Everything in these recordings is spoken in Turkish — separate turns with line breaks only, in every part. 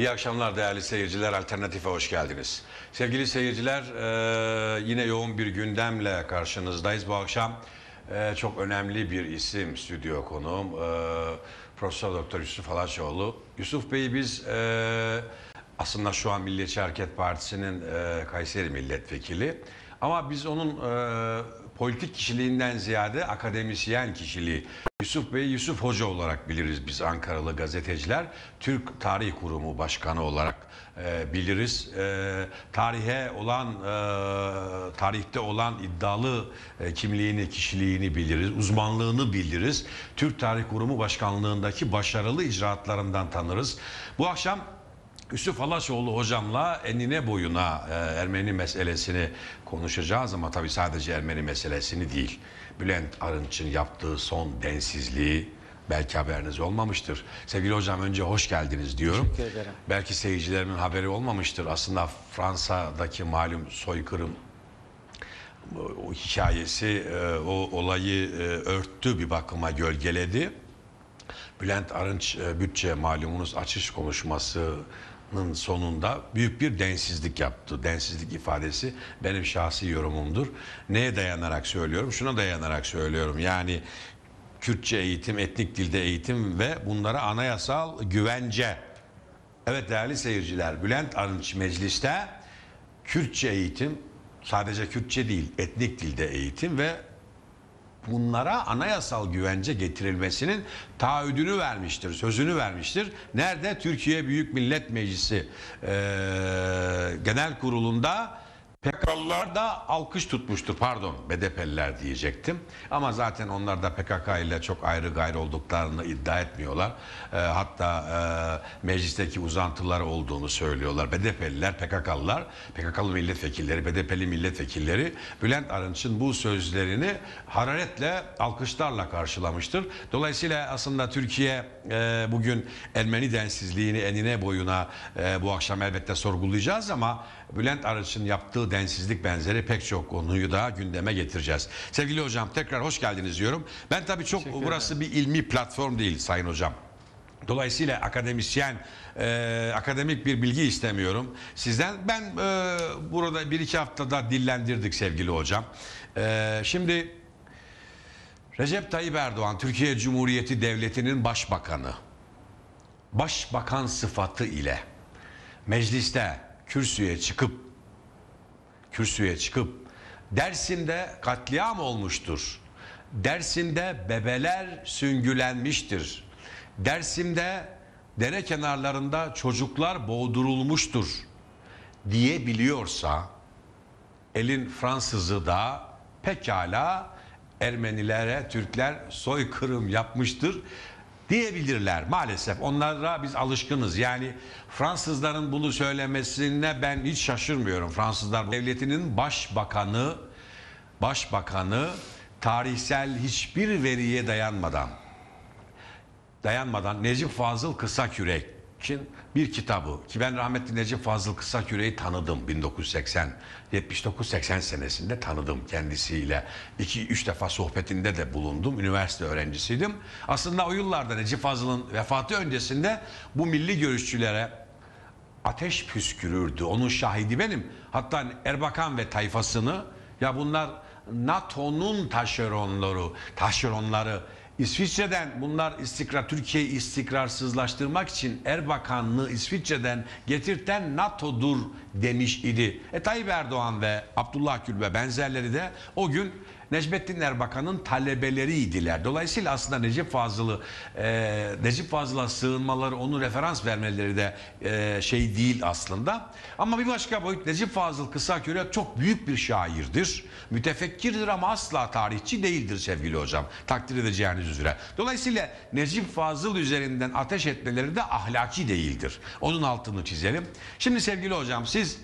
İyi akşamlar değerli seyirciler. Alternatif'e hoş geldiniz. Sevgili seyirciler e, yine yoğun bir gündemle karşınızdayız. Bu akşam e, çok önemli bir isim stüdyo konuğum. E, Profesör Doktor Yusuf Alaçoğlu. Yusuf Bey'i biz aslında şu an Milliyetçi Hareket Partisi'nin Kayseri milletvekili. Ama biz onun politik kişiliğinden ziyade akademisyen kişiliği. Yusuf Bey Yusuf Hoca olarak biliriz biz Ankaralı gazeteciler. Türk Tarih Kurumu Başkanı olarak e, biliriz. E, tarihe olan, e, tarihte olan iddialı e, kimliğini, kişiliğini biliriz. Uzmanlığını biliriz. Türk Tarih Kurumu Başkanlığındaki başarılı icraatlarından tanırız. Bu akşam Yusuf Alasoğlu hocamla enine boyuna e, Ermeni meselesini konuşacağız ama tabii sadece Ermeni meselesini değil. Bülent Arınç'ın yaptığı son densizliği belki haberiniz olmamıştır. Sevgili hocam önce hoş geldiniz diyorum. Teşekkür ederim. Belki seyircilerimin haberi olmamıştır. Aslında Fransa'daki malum soykırım o hikayesi e, o olayı e, örttü bir bakıma gölgeledi. Bülent Arınç bütçe malumunuz açış konuşması hayatının sonunda büyük bir densizlik yaptı. Densizlik ifadesi benim şahsi yorumumdur. Neye dayanarak söylüyorum? Şuna dayanarak söylüyorum. Yani Kürtçe eğitim, etnik dilde eğitim ve bunlara anayasal güvence. Evet değerli seyirciler, Bülent Arınç mecliste Kürtçe eğitim, sadece Kürtçe değil, etnik dilde eğitim ve bunlara anayasal güvence getirilmesinin taahhüdünü vermiştir, sözünü vermiştir. Nerede? Türkiye Büyük Millet Meclisi e, Genel Kurulu'nda PKK'lılar da alkış tutmuştu pardon BDP'liler diyecektim. Ama zaten onlar da PKK ile çok ayrı gayrı olduklarını iddia etmiyorlar. E, hatta e, meclisteki uzantılar olduğunu söylüyorlar. BDP'liler, PKK'lılar, PKK'lı milletvekilleri, BDP'li milletvekilleri Bülent Arınç'ın bu sözlerini hararetle, alkışlarla karşılamıştır. Dolayısıyla aslında Türkiye e, bugün Ermeni densizliğini enine boyuna e, bu akşam elbette sorgulayacağız ama Bülent Arıç'ın yaptığı densizlik benzeri pek çok konuyu da gündeme getireceğiz. Sevgili hocam tekrar hoş geldiniz diyorum. Ben tabii çok burası bir ilmi platform değil sayın hocam. Dolayısıyla akademisyen, e, akademik bir bilgi istemiyorum sizden. Ben e, burada bir iki haftada dillendirdik sevgili hocam. E, şimdi Recep Tayyip Erdoğan, Türkiye Cumhuriyeti Devleti'nin başbakanı. Başbakan sıfatı ile mecliste kürsüye çıkıp kürsüye çıkıp Dersim'de katliam olmuştur. Dersim'de bebeler süngülenmiştir. Dersim'de dere kenarlarında çocuklar boğdurulmuştur diyebiliyorsa elin Fransızı da pekala Ermenilere Türkler soykırım yapmıştır diyebilirler. Maalesef onlara biz alışkınız. Yani Fransızların bunu söylemesine ben hiç şaşırmıyorum. Fransızlar devletinin başbakanı başbakanı tarihsel hiçbir veriye dayanmadan dayanmadan Necip Fazıl kısa Kısakürek için bir kitabı ki ben rahmetli Necip Fazıl Kısaküre'yi tanıdım 1980 79-80 senesinde tanıdım kendisiyle. 2-3 defa sohbetinde de bulundum. Üniversite öğrencisiydim. Aslında o yıllarda Necip Fazıl'ın vefatı öncesinde bu milli görüşçülere ateş püskürürdü. Onun şahidi benim. Hatta Erbakan ve tayfasını ya bunlar NATO'nun taşeronları, taşeronları İsviçre'den bunlar istikrar, Türkiye'yi istikrarsızlaştırmak için Erbakan'ı İsviçre'den getirten NATO'dur demiş idi. E Tayyip Erdoğan ve Abdullah Gül ve benzerleri de o gün Necmettin Erbakan'ın talebeleriydiler. Dolayısıyla aslında Necip Fazıl'ı e, Necip Fazıl'a sığınmaları, onu referans vermeleri de e, şey değil aslında. Ama bir başka boyut Necip Fazıl Kısaköy'e çok büyük bir şairdir. Mütefekkirdir ama asla tarihçi değildir sevgili hocam. Takdir edeceğiniz üzere. Dolayısıyla Necip Fazıl üzerinden ateş etmeleri de ahlaki değildir. Onun altını çizelim. Şimdi sevgili hocam siz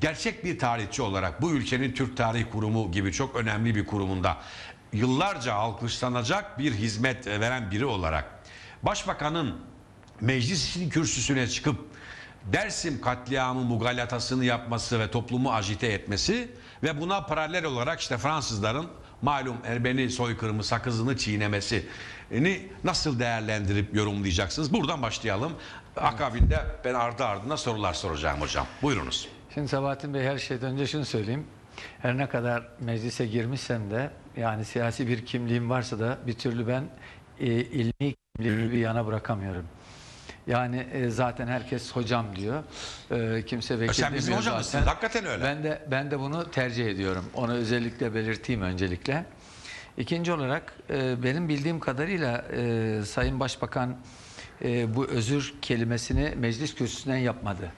gerçek bir tarihçi olarak bu ülkenin Türk Tarih Kurumu gibi çok önemli bir kurumunda yıllarca alkışlanacak bir hizmet veren biri olarak başbakanın meclisin için kürsüsüne çıkıp Dersim katliamı mugalatasını yapması ve toplumu ajite etmesi ve buna paralel olarak işte Fransızların malum Ermeni soykırımı sakızını çiğnemesini nasıl değerlendirip yorumlayacaksınız? Buradan başlayalım. Akabinde ben ardı ardına sorular soracağım hocam.
Buyurunuz. Şimdi Sabahattin Bey her şeyden önce şunu söyleyeyim. Her ne kadar meclise girmişsem de yani siyasi bir kimliğim varsa da bir türlü ben e, ilmi kimliğimi bir yana bırakamıyorum. Yani e, zaten herkes hocam diyor. E, kimse vekil Sen bizim hocamızsın. Hakikaten öyle. Ben de ben de bunu tercih ediyorum. Onu özellikle belirteyim öncelikle. İkinci olarak e, benim bildiğim kadarıyla e, Sayın Başbakan e, bu özür kelimesini meclis kürsüsünden yapmadı.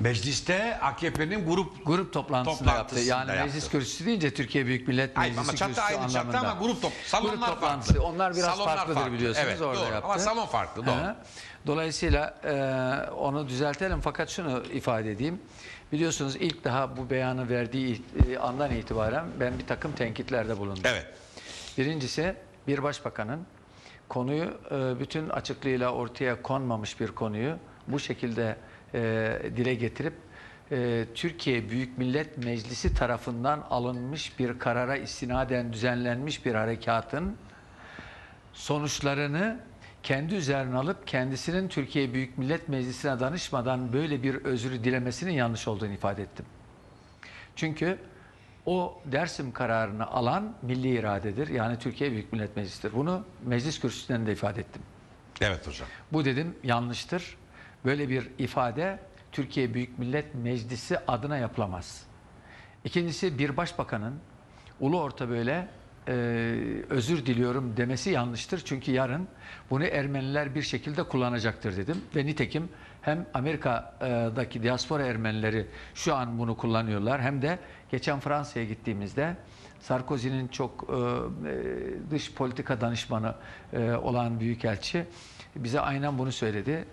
Mecliste AKP'nin grup grup toplantısında yaptı. Yani yaptı. meclis kürsüsü deyince Türkiye Büyük Millet Hayır, Meclisi ama çatı kürsüsü aynı anlamında. çatı ama grup, top, salonlar grup toplantısı. Farklı. Onlar biraz salonlar farklıdır farklı. biliyorsunuz evet, orada doğru. yaptı. Ama salon farklı doğru. Dolayısıyla e, onu düzeltelim fakat şunu ifade edeyim. Biliyorsunuz ilk daha bu beyanı verdiği e, andan itibaren ben bir takım tenkitlerde bulundum. Evet. Birincisi bir başbakanın konuyu e, bütün açıklığıyla ortaya konmamış bir konuyu bu şekilde e, dile getirip e, Türkiye Büyük Millet Meclisi tarafından alınmış bir karara istinaden düzenlenmiş bir harekatın sonuçlarını kendi üzerine alıp kendisinin Türkiye Büyük Millet Meclisi'ne danışmadan böyle bir özür dilemesinin yanlış olduğunu ifade ettim. Çünkü o Dersim kararını alan milli iradedir. Yani Türkiye Büyük Millet Meclisi'dir. Bunu meclis kürsüsünden de ifade ettim. Evet hocam. Bu dedim yanlıştır. Böyle bir ifade Türkiye Büyük Millet Meclisi adına yapılamaz. İkincisi bir başbakanın ulu orta böyle e, özür diliyorum demesi yanlıştır. Çünkü yarın bunu Ermeniler bir şekilde kullanacaktır dedim. Ve nitekim hem Amerika'daki diaspora Ermenileri şu an bunu kullanıyorlar hem de geçen Fransa'ya gittiğimizde Sarkozy'nin çok e, e dış politika danışmanı e, olan büyükelçi bize aynen bunu söyledi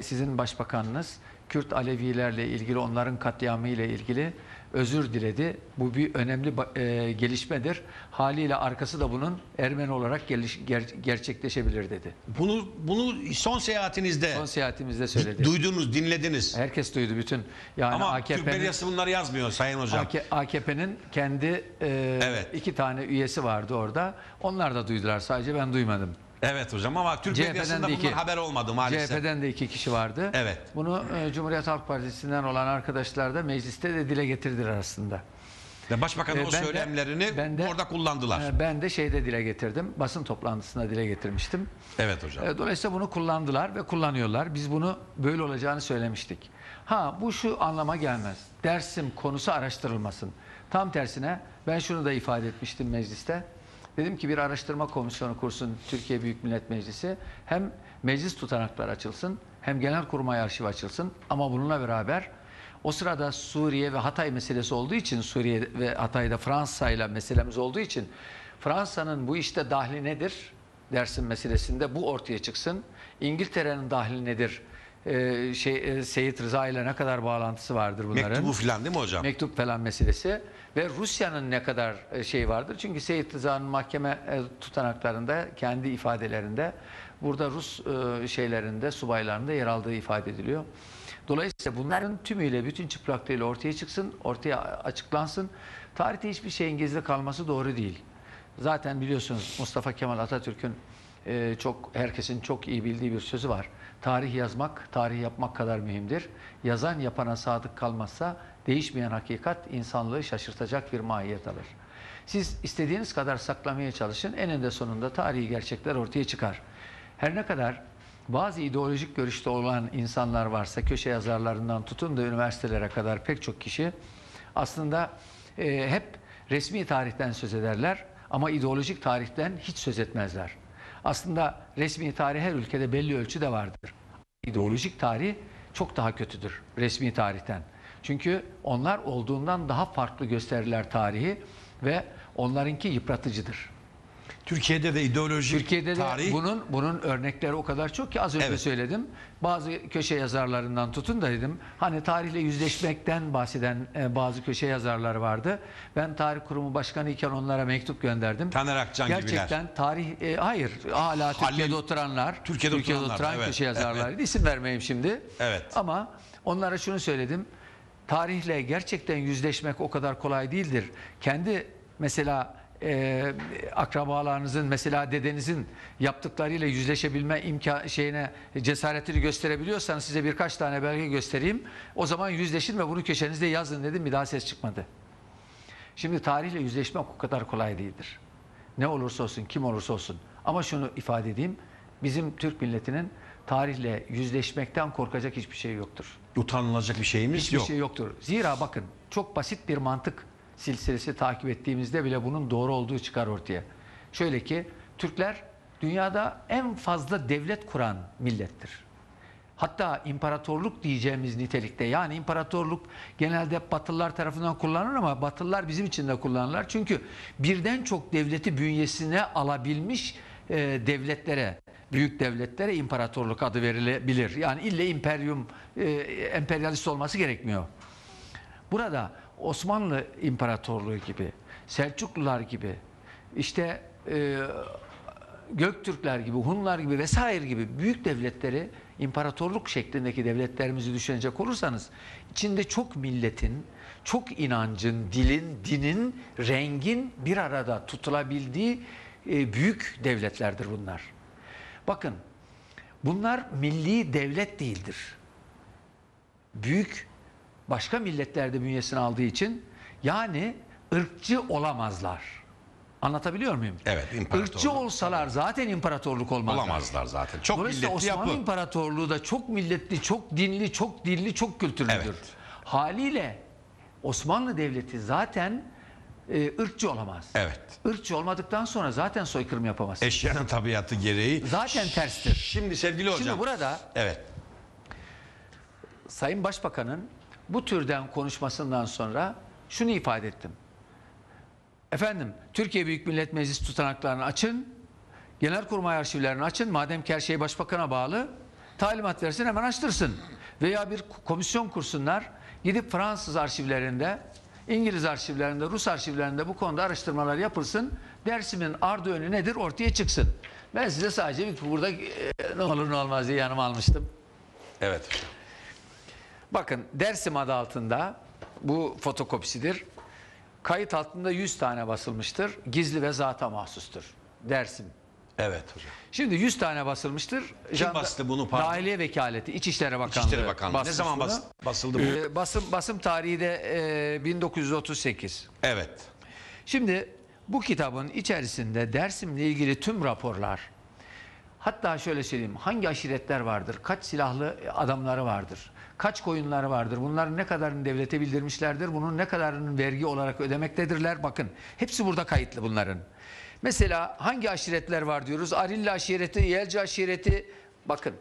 sizin başbakanınız Kürt Alevilerle ilgili onların katliamı ile ilgili özür diledi. Bu bir önemli e, gelişmedir. Haliyle arkası da bunun Ermeni olarak geliş, ger, gerçekleşebilir dedi. Bunu bunu son seyahatinizde son seyahatimizde söyledi. Duydunuz, dinlediniz. Herkes duydu bütün. Yani Ama AKP'nin bunları yazmıyor Sayın Hocam. AKP'nin kendi e, evet. iki tane üyesi vardı orada. Onlar da duydular. Sadece ben duymadım. Evet hocam ama Türk CHP'den medyasında de bundan iki- haber olmadı maalesef. CHP'den de iki kişi vardı. Evet. Bunu e, Cumhuriyet Halk Partisi'nden olan arkadaşlar da mecliste de dile getirdiler aslında. Ve Başbakanın Ee, o ben de- söylemlerini ben de- orada kullandılar. E, Ben de şeyde dile getirdim. Basın toplantısında dile getirmiştim. Evet hocam. E, Dolayısıyla bunu kullandılar ve kullanıyorlar. Biz bunu böyle olacağını söylemiştik. Ha bu şu anlama gelmez. Dersim konusu araştırılmasın. Tam tersine ben şunu da ifade etmiştim mecliste. Dedim ki bir araştırma komisyonu kursun Türkiye Büyük Millet Meclisi. Hem meclis tutanaklar açılsın hem genel kurmay arşiv açılsın ama bununla beraber o sırada Suriye ve Hatay meselesi olduğu için Suriye ve Hatay'da Fransa ile meselemiz olduğu için Fransa'nın bu işte dahli nedir dersin meselesinde bu ortaya çıksın. İngiltere'nin dahli nedir? Ee, şey, e, Seyit Rıza ile ne kadar bağlantısı vardır bunların? Mektubu falan değil mi hocam? Mektup falan meselesi ve Rusya'nın ne kadar şey vardır. Çünkü Seyit Rıza'nın mahkeme e, tutanaklarında kendi ifadelerinde burada Rus e, şeylerinde subaylarında yer aldığı ifade ediliyor. Dolayısıyla bunların tümüyle bütün çıplaklığıyla ortaya çıksın, ortaya açıklansın. Tarihte hiçbir şeyin gizli kalması doğru değil. Zaten biliyorsunuz Mustafa Kemal Atatürk'ün çok herkesin çok iyi bildiği bir sözü var. Tarih yazmak, tarih yapmak kadar mühimdir. Yazan yapana sadık kalmazsa değişmeyen hakikat insanlığı şaşırtacak bir mahiyet alır. Siz istediğiniz kadar saklamaya çalışın, eninde sonunda tarihi gerçekler ortaya çıkar. Her ne kadar bazı ideolojik görüşte olan insanlar varsa, köşe yazarlarından tutun da üniversitelere kadar pek çok kişi aslında e, hep resmi tarihten söz ederler ama ideolojik tarihten hiç söz etmezler. Aslında resmi tarih her ülkede belli ölçüde vardır. İdeolojik tarih çok daha kötüdür resmi tarihten. Çünkü onlar olduğundan daha farklı gösterirler tarihi ve onlarınki yıpratıcıdır. Türkiye'de de ideolojik Türkiye'de tarih... de bunun bunun örnekleri o kadar çok ki az önce evet. söyledim. Bazı köşe yazarlarından tutun da dedim. Hani tarihle yüzleşmekten bahseden e, bazı köşe yazarları vardı. Ben tarih kurumu başkanı iken onlara mektup gönderdim. Taner Akcan Gerçekten gibiler. tarih e, hayır hala Halil, Türkiye'de oturanlar Türkiye'de, Türkiye'de oturanlar, oturan evet, köşe yazarlar. İsim vermeyeyim şimdi. Evet. Ama onlara şunu söyledim tarihle gerçekten yüzleşmek o kadar kolay değildir. Kendi mesela e, akrabalarınızın mesela dedenizin yaptıklarıyla yüzleşebilme imkan şeyine cesaretini gösterebiliyorsanız size birkaç tane belge göstereyim. O zaman yüzleşin ve bunu köşenizde yazın dedim bir daha ses çıkmadı. Şimdi tarihle yüzleşmek o kadar kolay değildir. Ne olursa olsun, kim olursa olsun. Ama şunu ifade edeyim. Bizim Türk milletinin tarihle yüzleşmekten korkacak hiçbir şey yoktur utanılacak bir şeyimiz Hiçbir yok. şey yoktur. Zira bakın çok basit bir mantık silsilesi takip ettiğimizde bile bunun doğru olduğu çıkar ortaya. Şöyle ki Türkler dünyada en fazla devlet kuran millettir. Hatta imparatorluk diyeceğimiz nitelikte yani imparatorluk genelde batılılar tarafından kullanılır ama batılılar bizim için de kullanırlar. Çünkü birden çok devleti bünyesine alabilmiş e, devletlere büyük devletlere imparatorluk adı verilebilir. Yani ille imperyum, e, emperyalist olması gerekmiyor. Burada Osmanlı İmparatorluğu gibi, Selçuklular gibi, işte e, Göktürkler gibi, Hunlar gibi vesaire gibi büyük devletleri imparatorluk şeklindeki devletlerimizi düşünecek olursanız içinde çok milletin, çok inancın, dilin, dinin, rengin bir arada tutulabildiği e, büyük devletlerdir bunlar. Bakın bunlar milli devlet değildir. Büyük başka milletlerde bünyesini aldığı için yani ırkçı olamazlar. Anlatabiliyor muyum? Evet, ırkçı olsalar zaten imparatorluk olmazlar. Olamazlar zaten. Çok Dolayısıyla milletli Osmanlı yapı. İmparatorluğu da çok milletli, çok dinli, çok dilli, çok kültürlüdür. Evet. Haliyle Osmanlı Devleti zaten e, ırkçı olamaz. Evet. Irkçı olmadıktan sonra zaten soykırım yapamaz. Eşyanın tabiatı gereği. Zaten terstir. Şimdi sevgili hocam. Şimdi burada evet. Sayın Başbakan'ın bu türden konuşmasından sonra şunu ifade ettim. Efendim Türkiye Büyük Millet Meclisi tutanaklarını açın. Genelkurmay arşivlerini açın. Madem ki her şey başbakana bağlı talimat versin hemen açtırsın. Veya bir komisyon kursunlar. Gidip Fransız arşivlerinde İngiliz arşivlerinde, Rus arşivlerinde bu konuda araştırmalar yapılsın. Dersimin ardı önü nedir ortaya çıksın. Ben size sadece bir burada e, ne olur ne olmaz diye yanıma almıştım. Evet. Bakın Dersim adı altında bu fotokopisidir. Kayıt altında 100 tane basılmıştır. Gizli ve zata mahsustur. Dersim. Evet hocam. Şimdi 100 tane basılmıştır. Kim Janda, bastı bunu? Pardon? Dahiliye Vekaleti, İçişleri Bakanlığı. İçişleri Bakanlığı. Ne zaman bas, basıldı bu? Ee, basım, basım tarihi de e, 1938. Evet. Şimdi bu kitabın içerisinde Dersim'le ilgili tüm raporlar, hatta şöyle söyleyeyim, hangi aşiretler vardır, kaç silahlı adamları vardır, kaç koyunları vardır, bunların ne kadarını devlete bildirmişlerdir, bunun ne kadarını vergi olarak ödemektedirler, bakın hepsi burada kayıtlı bunların. Mesela hangi aşiretler var diyoruz? Arilli aşireti, Yelci aşireti, bakın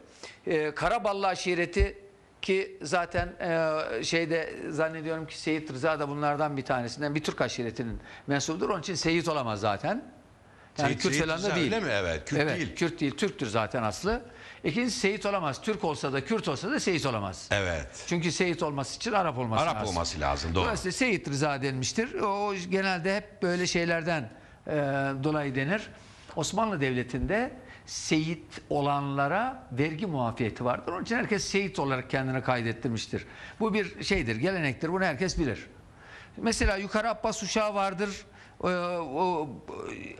e, Karaballı aşireti ki zaten e, şeyde zannediyorum ki Seyit Rıza da bunlardan bir tanesinden bir Türk aşiretinin mensubudur. Onun için Seyit olamaz zaten.
Yani Seyit, Kürt Seyit falan da değil. Öyle mi? Evet, Kürt evet, değil.
Kürt değil, Türktür zaten aslı. İkincisi Seyit olamaz. Türk olsa da Kürt olsa da Seyit olamaz. Evet. Çünkü Seyit olması için Arap olması Arap lazım. Arap olması lazım, doğru. Dolayısıyla Seyit Rıza denmiştir. O genelde hep böyle şeylerden e, dolayı denir. Osmanlı Devleti'nde seyit olanlara vergi muafiyeti vardır. Onun için herkes seyit olarak kendini kaydettirmiştir. Bu bir şeydir, gelenektir. Bunu herkes bilir. Mesela yukarı Abbas uşağı vardır. O, e, o,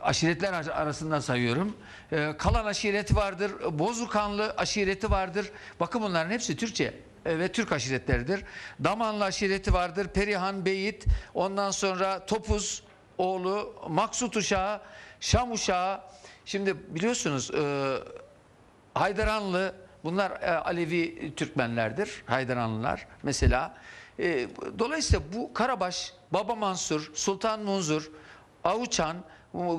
aşiretler arasından sayıyorum. E, kalan aşireti vardır. Bozukanlı aşireti vardır. Bakın bunların hepsi Türkçe e, ve Türk aşiretleridir. Damanlı aşireti vardır. Perihan, Beyit, ondan sonra Topuz, oğlu Maksut Uşağı, Şam Uşağı. Şimdi biliyorsunuz e, Haydaranlı bunlar e, Alevi Türkmenlerdir. Haydaranlılar mesela. E, dolayısıyla bu Karabaş, Baba Mansur, Sultan Munzur, Avuçan,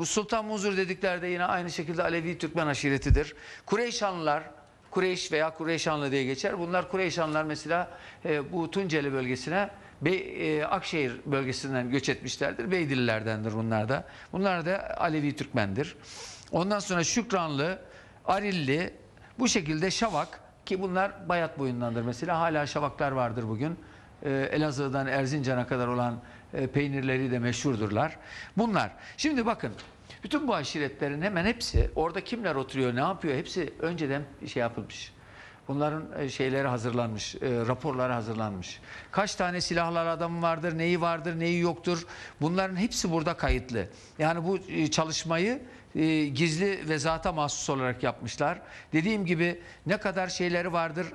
Sultan Munzur dediklerde yine aynı şekilde Alevi Türkmen aşiretidir. Kureyşanlılar, Kureyş veya Kureyşanlı diye geçer. Bunlar Kureyşanlar mesela e, bu Tunceli bölgesine Be e, Akşehir bölgesinden göç etmişlerdir. Beydillilerdendir bunlar da. Bunlar da Alevi Türkmendir. Ondan sonra Şükranlı, Arilli, bu şekilde Şavak ki bunlar Bayat boyundandır mesela. Hala Şavaklar vardır bugün. Ee, Elazığ'dan Erzincan'a kadar olan e, peynirleri de meşhurdurlar. Bunlar. Şimdi bakın bütün bu aşiretlerin hemen hepsi orada kimler oturuyor, ne yapıyor hepsi önceden şey yapılmış. Bunların e, şeyleri hazırlanmış, e, raporları hazırlanmış. Kaç tane silahlar adamı vardır, neyi vardır, neyi yoktur. Bunların hepsi burada kayıtlı. Yani bu e, çalışmayı gizli ve zata mahsus olarak yapmışlar. Dediğim gibi ne kadar şeyleri vardır,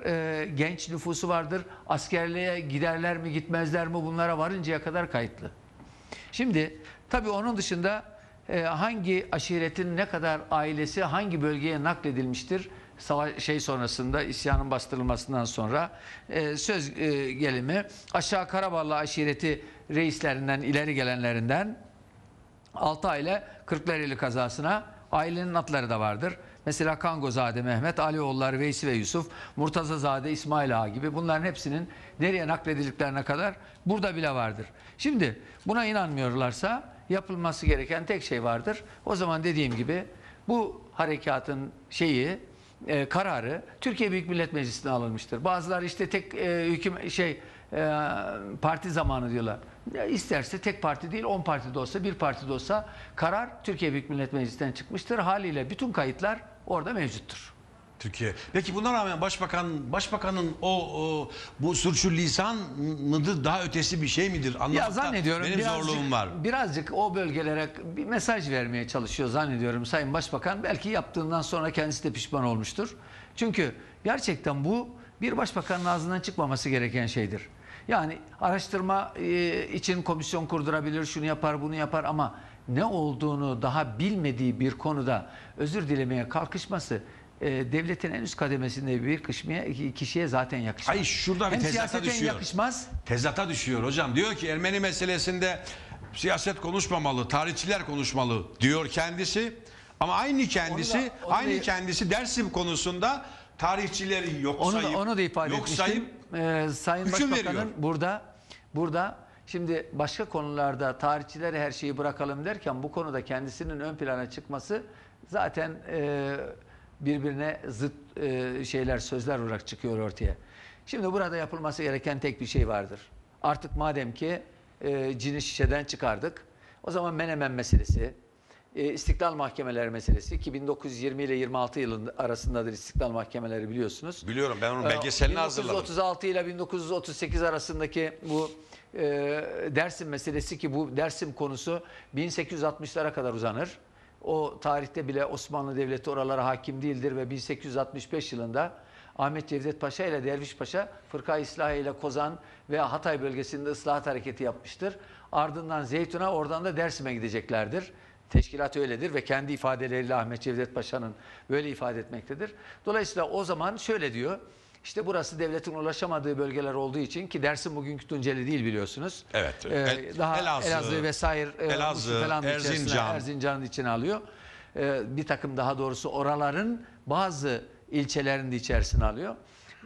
genç nüfusu vardır, askerliğe giderler mi gitmezler mi bunlara varıncaya kadar kayıtlı. Şimdi tabii onun dışında hangi aşiretin ne kadar ailesi hangi bölgeye nakledilmiştir savaş şey sonrasında isyanın bastırılmasından sonra e, söz e, gelimi aşağı Karaballı aşireti reislerinden ileri gelenlerinden 6 aile Kırklareli kazasına ailenin atları da vardır. Mesela Kangozade Mehmet, Ali Alioğulları Veysi ve Yusuf, Zade İsmail Ağa gibi bunların hepsinin nereye nakledildiklerine kadar burada bile vardır. Şimdi buna inanmıyorlarsa yapılması gereken tek şey vardır. O zaman dediğim gibi bu harekatın şeyi e, kararı Türkiye Büyük Millet Meclisi'ne alınmıştır. Bazılar işte tek e, hüküm şey e, parti zamanı diyorlar. E, isterse tek parti değil 10 parti de olsa bir parti de olsa karar Türkiye Büyük Millet Meclisi'nden çıkmıştır. Haliyle bütün kayıtlar orada mevcuttur. Türkiye. Peki buna rağmen başbakan başbakanın o, o bu sürçülisan
mıdır daha ötesi bir şey midir? Anlamakta ya zannediyorum benim birazcık, zorluğum var.
Birazcık o bölgelere bir mesaj vermeye çalışıyor zannediyorum Sayın Başbakan. Belki yaptığından sonra kendisi de pişman olmuştur. Çünkü gerçekten bu bir başbakanın ağzından çıkmaması gereken şeydir. Yani araştırma e, için komisyon kurdurabilir, şunu yapar, bunu yapar ama ne olduğunu daha bilmediği bir konuda özür dilemeye kalkışması e, devletin en üst kademesinde bir kişiye, kişiye zaten yakışmaz. Hayır şurada bir tezata düşüyor. yakışmaz.
Tezata düşüyor hocam. Diyor ki Ermeni meselesinde siyaset konuşmamalı, tarihçiler konuşmalı diyor kendisi. Ama aynı kendisi, onu da, onu aynı da, kendisi Dersim konusunda tarihçileri yok onu sayıp, da, onu da ifade yok etmiştim. sayıp
ee, Sayın Başbakan'ın veriyor. burada burada şimdi başka konularda tarihçilere her şeyi bırakalım derken bu konuda kendisinin ön plana çıkması zaten eee birbirine zıt e, şeyler, sözler olarak çıkıyor ortaya. Şimdi burada yapılması gereken tek bir şey vardır. Artık madem ki e, cini şişeden çıkardık, o zaman Menemen meselesi, e, İstiklal Mahkemeleri meselesi ki 1920 ile 26 yılın arasındadır İstiklal Mahkemeleri biliyorsunuz. Biliyorum ben onun e, belgeselini e, hazırladım. 1936 ile 1938 arasındaki bu e, Dersim meselesi ki bu Dersim konusu 1860'lara kadar uzanır. O tarihte bile Osmanlı Devleti oralara hakim değildir ve 1865 yılında Ahmet Cevdet Paşa ile Derviş Paşa fırka İslahi ile Kozan veya Hatay bölgesinde ıslahat hareketi yapmıştır. Ardından Zeytun'a oradan da Dersim'e gideceklerdir. Teşkilat öyledir ve kendi ifadeleriyle Ahmet Cevdet Paşa'nın böyle ifade etmektedir. Dolayısıyla o zaman şöyle diyor. İşte burası devletin ulaşamadığı bölgeler olduğu için ki dersin bugünkü Tunceli değil biliyorsunuz. Evet. Ee, El, daha Elazığ, Elazığ vesaire e, Elazığ, falan Erzincan. Erzincan'ın içine alıyor. Ee, bir takım daha doğrusu oraların bazı ilçelerinde içerisine alıyor.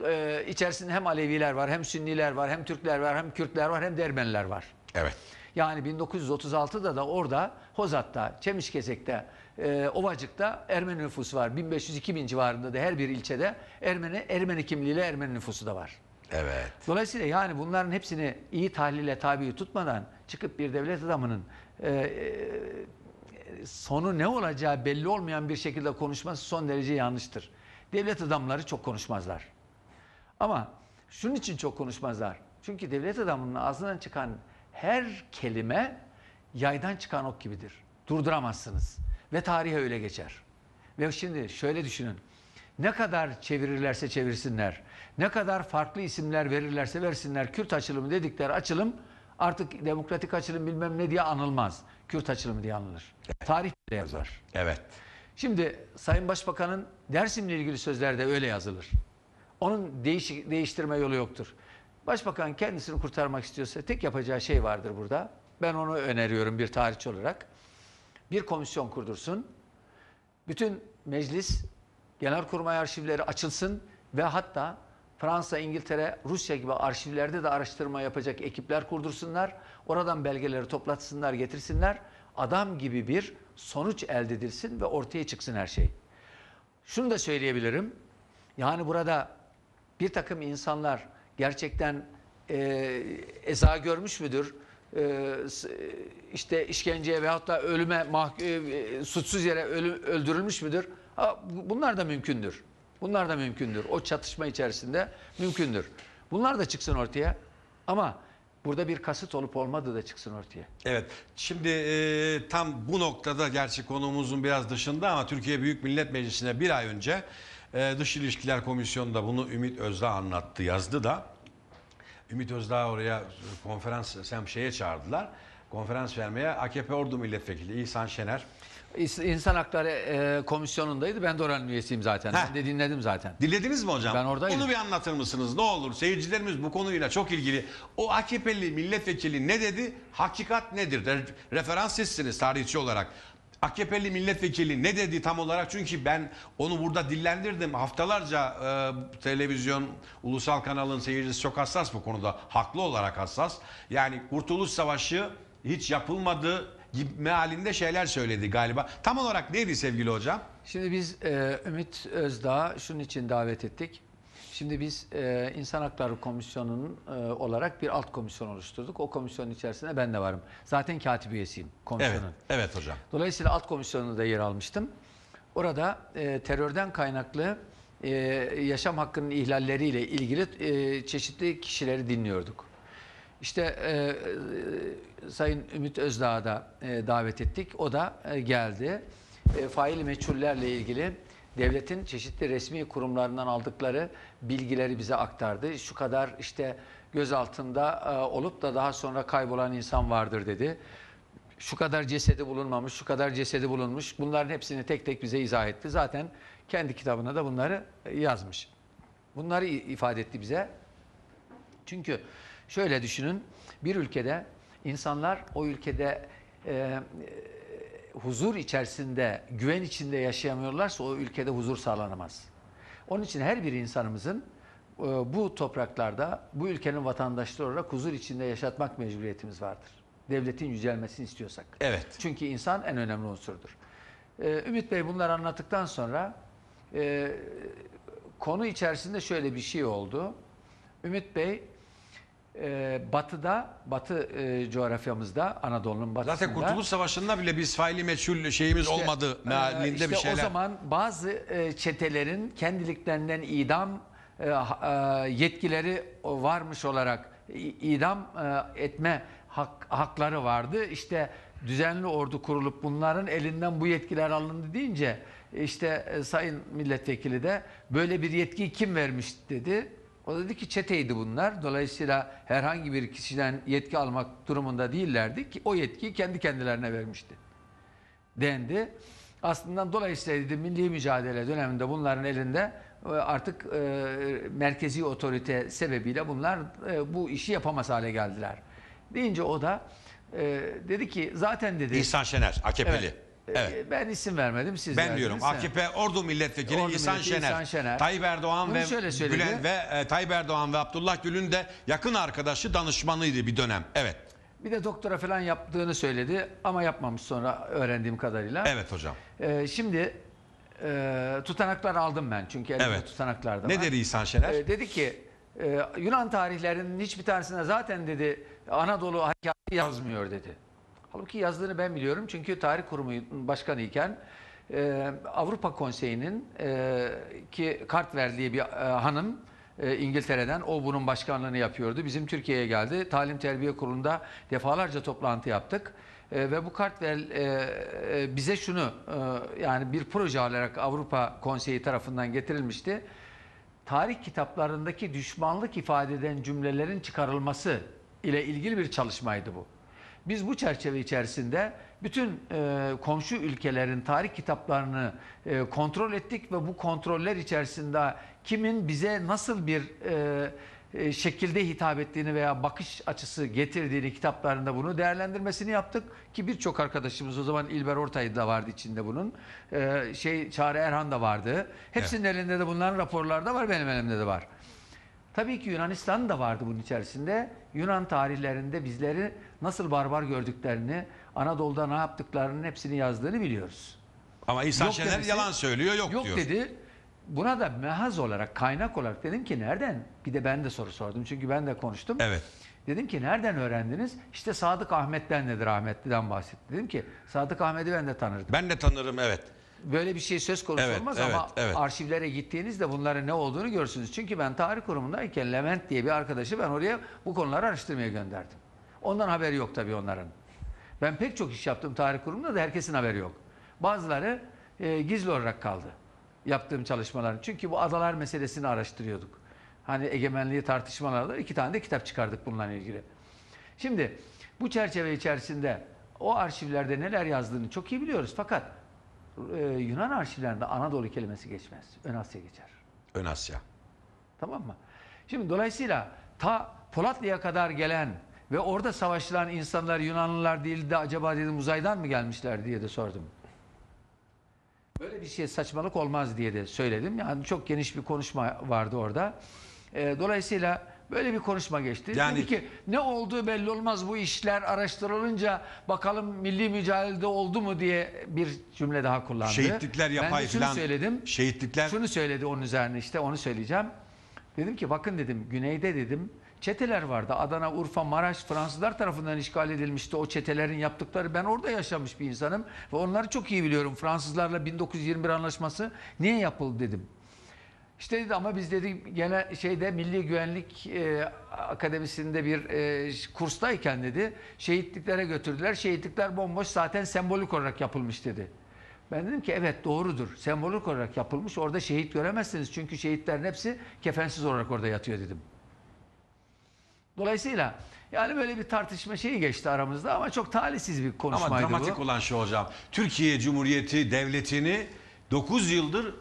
Ee, içerisinde hem Aleviler var, hem Sünniler var, hem Türkler var, hem Kürtler var, hem Dermenler var. Evet. Yani 1936'da da orada Hozat'ta, Çemişkezek'te e, Ovacık'ta Ermeni nüfusu var. 1500-2000 civarında da her bir ilçede Ermeni Ermeni kimliğiyle Ermeni nüfusu da var. Evet. Dolayısıyla yani bunların hepsini iyi tahlile tabi tutmadan çıkıp bir devlet adamının e, e, sonu ne olacağı belli olmayan bir şekilde konuşması son derece yanlıştır. Devlet adamları çok konuşmazlar. Ama şunun için çok konuşmazlar. Çünkü devlet adamının ağzından çıkan her kelime yaydan çıkan ok gibidir. Durduramazsınız ve tarihe öyle geçer. Ve şimdi şöyle düşünün. Ne kadar çevirirlerse çevirsinler, ne kadar farklı isimler verirlerse versinler, Kürt açılımı dedikler açılım artık demokratik açılım bilmem ne diye anılmaz. Kürt açılımı diye anılır. Evet. Tarih bile yazar. Evet. Şimdi Sayın Başbakan'ın Dersim'le ilgili sözlerde öyle yazılır. Onun değişik, değiştirme yolu yoktur. Başbakan kendisini kurtarmak istiyorsa tek yapacağı şey vardır burada. Ben onu öneriyorum bir tarihçi olarak bir komisyon kurdursun. Bütün meclis genelkurmay arşivleri açılsın ve hatta Fransa, İngiltere, Rusya gibi arşivlerde de araştırma yapacak ekipler kurdursunlar. Oradan belgeleri toplatsınlar, getirsinler. Adam gibi bir sonuç elde edilsin ve ortaya çıksın her şey. Şunu da söyleyebilirim. Yani burada bir takım insanlar gerçekten e, eza görmüş müdür? E, işte işkenceye ve hatta ölüme e, e, suçsuz yere ölüm, öldürülmüş müdür? Bunlar da mümkündür. Bunlar da mümkündür. O çatışma içerisinde mümkündür. Bunlar da çıksın ortaya. Ama burada bir kasıt olup olmadığı da çıksın ortaya. Evet. Şimdi e, tam bu noktada
gerçi konumuzun biraz dışında ama Türkiye Büyük Millet Meclisi'ne bir ay önce e, Dış İlişkiler Komisyonu'nda bunu Ümit Özdağ anlattı, yazdı da. Ümit Özdağ oraya konferans sem şeye çağırdılar. Konferans vermeye AKP Ordu Milletvekili İhsan Şener.
İnsan Hakları e, Komisyonu'ndaydı. Ben de oranın üyesiyim zaten. Heh. Ben de dinledim zaten.
Dinlediniz mi hocam? Ben oradaydım. bunu bir anlatır mısınız? Ne olur seyircilerimiz bu konuyla çok ilgili. O AKP'li milletvekili ne dedi? Hakikat nedir? Referans sizsiniz tarihçi olarak. AKP'li milletvekili ne dedi tam olarak? Çünkü ben onu burada dillendirdim. Haftalarca e, televizyon, ulusal kanalın seyircisi çok hassas bu konuda. Haklı olarak hassas. Yani Kurtuluş Savaşı hiç yapılmadı gibi mealinde şeyler söyledi galiba. Tam olarak neydi sevgili hocam?
Şimdi biz e, Ümit Özdağ şunun için davet ettik. Şimdi biz e, İnsan Hakları Komisyonu'nun e, olarak bir alt komisyon oluşturduk. O komisyonun içerisinde ben de varım. Zaten katip üyesiyim komisyonun. Evet, evet hocam. Dolayısıyla alt komisyonunda da yer almıştım. Orada e, terörden kaynaklı e, yaşam hakkının ihlalleriyle ilgili e, çeşitli kişileri dinliyorduk. İşte e, e Sayın Ümit Özdağ'a da e, davet ettik. O da e, geldi. E, faili meçhullerle ilgili devletin çeşitli resmi kurumlarından aldıkları bilgileri bize aktardı. Şu kadar işte gözaltında e, olup da daha sonra kaybolan insan vardır dedi. Şu kadar cesedi bulunmamış, şu kadar cesedi bulunmuş. Bunların hepsini tek tek bize izah etti. Zaten kendi kitabına da bunları yazmış. Bunları ifade etti bize. Çünkü şöyle düşünün, bir ülkede insanlar o ülkede e, huzur içerisinde, güven içinde yaşayamıyorlarsa o ülkede huzur sağlanamaz. Onun için her bir insanımızın e, bu topraklarda, bu ülkenin vatandaşları olarak huzur içinde yaşatmak mecburiyetimiz vardır. Devletin yücelmesini istiyorsak. Evet. Çünkü insan en önemli unsurdur. E, Ümit Bey bunları anlattıktan sonra e, konu içerisinde şöyle bir şey oldu. Ümit Bey e, batıda, batı e, coğrafyamızda, Anadolu'nun batısında. Zaten Kurtuluş
Savaşı'nda bile biz faili meçhul şeyimiz işte, olmadı e, mealinde e, işte bir şeyler. O zaman
bazı e, çetelerin kendiliklerinden idam e, e, yetkileri varmış olarak e, idam e, etme hak, hakları vardı. İşte düzenli ordu kurulup bunların elinden bu yetkiler alındı deyince işte e, sayın milletvekili de böyle bir yetkiyi kim vermiş dedi. O dedi ki çeteydi bunlar. Dolayısıyla herhangi bir kişiden yetki almak durumunda değillerdi ki o yetkiyi kendi kendilerine vermişti. Dendi. Aslında dolayısıyla dedi, milli mücadele döneminde bunların elinde e, artık e, merkezi otorite sebebiyle bunlar e, bu işi yapamaz hale geldiler. Deyince o da e, dedi ki zaten dedi... İhsan
Şener, AKP'li. Evet,
ee, evet. Ben isim vermedim siz Ben verdiniz. diyorum AKP Ordu Milletvekili Ordu İhsan, Şener, İhsan Şener, Tayyip
Erdoğan ve Gülen ve e, Tayyip Erdoğan ve Abdullah Gül'ün de yakın arkadaşı danışmanıydı bir dönem. Evet.
Bir de doktora falan yaptığını söyledi ama yapmamış sonra öğrendiğim kadarıyla. Evet hocam. Ee, şimdi e, tutanaklar aldım ben çünkü elimde Evet. tutanaklar Ne dedi İhsan Şener? Ee, dedi ki e, Yunan tarihlerinin hiçbir tanesinde zaten dedi Anadolu harekatı yazmıyor dedi. Halbuki yazdığını ben biliyorum çünkü tarih kurumu başkanıyken e, Avrupa Konseyi'nin e, ki kart verdiği bir e, hanım e, İngiltere'den o bunun başkanlığını yapıyordu. Bizim Türkiye'ye geldi. Talim Terbiye Kurulu'nda defalarca toplantı yaptık. E, ve bu kart ver, e, e, bize şunu e, yani bir proje olarak Avrupa Konseyi tarafından getirilmişti. Tarih kitaplarındaki düşmanlık ifade eden cümlelerin çıkarılması ile ilgili bir çalışmaydı bu. Biz bu çerçeve içerisinde bütün e, komşu ülkelerin tarih kitaplarını e, kontrol ettik ve bu kontroller içerisinde kimin bize nasıl bir e, e, şekilde hitap ettiğini veya bakış açısı getirdiğini kitaplarında bunu değerlendirmesini yaptık ki birçok arkadaşımız o zaman İlber Ortay da vardı içinde bunun e, şey Çağrı Erhan da vardı hepsinin evet. elinde de bunların raporlarda var benim elimde de var. Tabii ki Yunanistan da vardı bunun içerisinde. Yunan tarihlerinde bizleri nasıl barbar gördüklerini, Anadolu'da ne yaptıklarının hepsini yazdığını biliyoruz. Ama İhsan Şener demesi, yalan
söylüyor yok, yok diyor. Yok
dedi. Buna da mehaz olarak, kaynak olarak dedim ki nereden? Bir de ben de soru sordum çünkü ben de konuştum. Evet. Dedim ki nereden öğrendiniz? İşte Sadık Ahmet'ten nedir Ahmetli'den bahsetti. Dedim ki Sadık Ahmet'i ben de tanırdım.
Ben de tanırım evet.
Böyle bir şey söz konusu evet, olmaz evet, ama evet. arşivlere gittiğinizde bunların ne olduğunu görürsünüz. Çünkü ben tarih kurumundayken Levent diye bir arkadaşı ben oraya bu konuları araştırmaya gönderdim. Ondan haberi yok tabii onların. Ben pek çok iş yaptım tarih kurumunda da herkesin haberi yok. Bazıları e, gizli olarak kaldı yaptığım çalışmalar. Çünkü bu adalar meselesini araştırıyorduk. Hani egemenliği tartışmalarda iki tane de kitap çıkardık bununla ilgili. Şimdi bu çerçeve içerisinde o arşivlerde neler yazdığını çok iyi biliyoruz. Fakat e, Yunan arşivlerinde Anadolu kelimesi geçmez. Ön Asya geçer. Ön Asya. Tamam mı? Şimdi dolayısıyla ta Polatlı'ya kadar gelen ve orada savaşılan insanlar Yunanlılar değildi de acaba dedim uzaydan mı gelmişler diye de sordum. Böyle bir şey saçmalık olmaz diye de söyledim. Yani çok geniş bir konuşma vardı orada. E, dolayısıyla böyle bir konuşma geçti. Yani, Dedi ki ne olduğu belli olmaz bu işler araştırılınca bakalım milli mücadelede oldu mu diye bir cümle daha kullandı. Şehitlikler yapay ben şunu falan. söyledim. Şehitlikler. Şunu söyledi onun üzerine işte onu söyleyeceğim. Dedim ki bakın dedim güneyde dedim çeteler vardı. Adana, Urfa, Maraş Fransızlar tarafından işgal edilmişti. O çetelerin yaptıkları ben orada yaşamış bir insanım ve onları çok iyi biliyorum. Fransızlarla 1921 anlaşması niye yapıldı dedim. İşte dedi ama biz dedi gene şeyde Milli Güvenlik e, Akademisi'nde bir e, kurstayken dedi şehitliklere götürdüler. Şehitlikler bomboş zaten sembolik olarak yapılmış dedi. Ben dedim ki evet doğrudur. Sembolik olarak yapılmış. Orada şehit göremezsiniz. Çünkü şehitlerin hepsi kefensiz olarak orada yatıyor dedim. Dolayısıyla yani böyle bir tartışma şeyi geçti aramızda ama çok talihsiz bir konuşmaydı Ama dramatik bu. olan
şu hocam. Türkiye Cumhuriyeti Devleti'ni 9 yıldır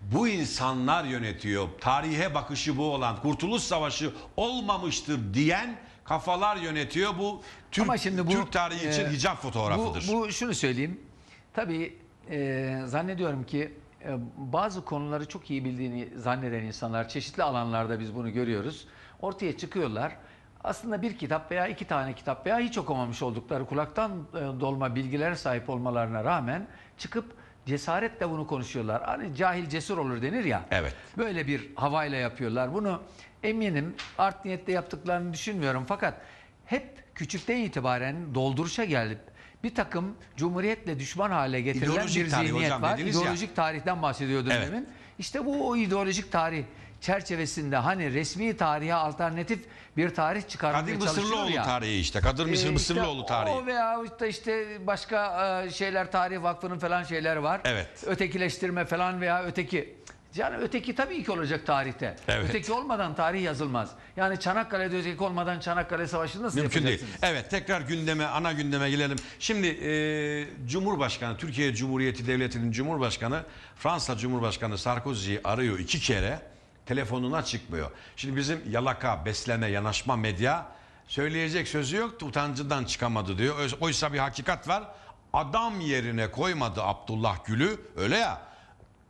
bu insanlar yönetiyor. Tarihe bakışı bu olan Kurtuluş Savaşı olmamıştır diyen kafalar yönetiyor. Bu Türk, ama şimdi bu, Türk tarihi için e, hicap fotoğrafıdır. Bu,
bu şunu söyleyeyim. Tabii e, zannediyorum ki e, bazı konuları çok iyi bildiğini zanneden insanlar çeşitli alanlarda biz bunu görüyoruz. Ortaya çıkıyorlar aslında bir kitap veya iki tane kitap veya hiç okumamış oldukları kulaktan e, dolma bilgilere sahip olmalarına rağmen çıkıp cesaretle bunu konuşuyorlar. Hani cahil cesur olur denir ya. Evet. Böyle bir havayla yapıyorlar. Bunu eminim art niyetle yaptıklarını düşünmüyorum. Fakat hep küçükte itibaren dolduruşa gelip bir takım cumhuriyetle düşman hale getirilen ideolojik bir tarih, zihniyet var. İdeolojik ya. tarihten bahsediyordum evet. demin. İşte bu o ideolojik tarih çerçevesinde hani resmi tarihe alternatif bir tarih çıkarmaya Kadir çalışıyor Mısırlıoğlu ya. tarihi işte. Kadir Mısır, e, Mısırlıoğlu tarihi. O veya işte, işte başka e, şeyler Tarih Vakfı'nın falan şeyler var. Evet. Ötekileştirme falan veya öteki. Yani öteki tabii ki olacak tarihte. Evet. Öteki olmadan tarih yazılmaz. Yani Çanakkale'de öteki olmadan Çanakkale Savaşı nasıl Mümkün değil.
Evet tekrar gündeme, ana gündeme gelelim. Şimdi e, Cumhurbaşkanı, Türkiye Cumhuriyeti Devleti'nin Cumhurbaşkanı Fransa Cumhurbaşkanı Sarkozy'yi arıyor iki kere telefonuna çıkmıyor. Şimdi bizim yalaka, besleme, yanaşma medya söyleyecek sözü yok, utancından çıkamadı diyor. Oysa bir hakikat var. Adam yerine koymadı Abdullah Gül'ü öyle ya.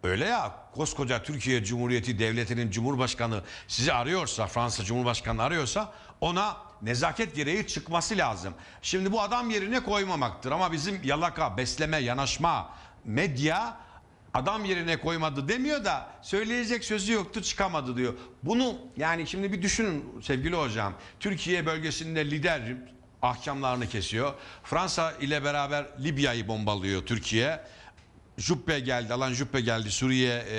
Öyle ya koskoca Türkiye Cumhuriyeti Devleti'nin Cumhurbaşkanı sizi arıyorsa Fransa Cumhurbaşkanı arıyorsa ona nezaket gereği çıkması lazım. Şimdi bu adam yerine koymamaktır ama bizim yalaka, besleme, yanaşma, medya adam yerine koymadı demiyor da söyleyecek sözü yoktu çıkamadı diyor. Bunu yani şimdi bir düşünün sevgili hocam. Türkiye bölgesinde lider ahkamlarını kesiyor. Fransa ile beraber Libya'yı bombalıyor Türkiye. Juppe geldi, Alan Juppe geldi Suriye'ye e,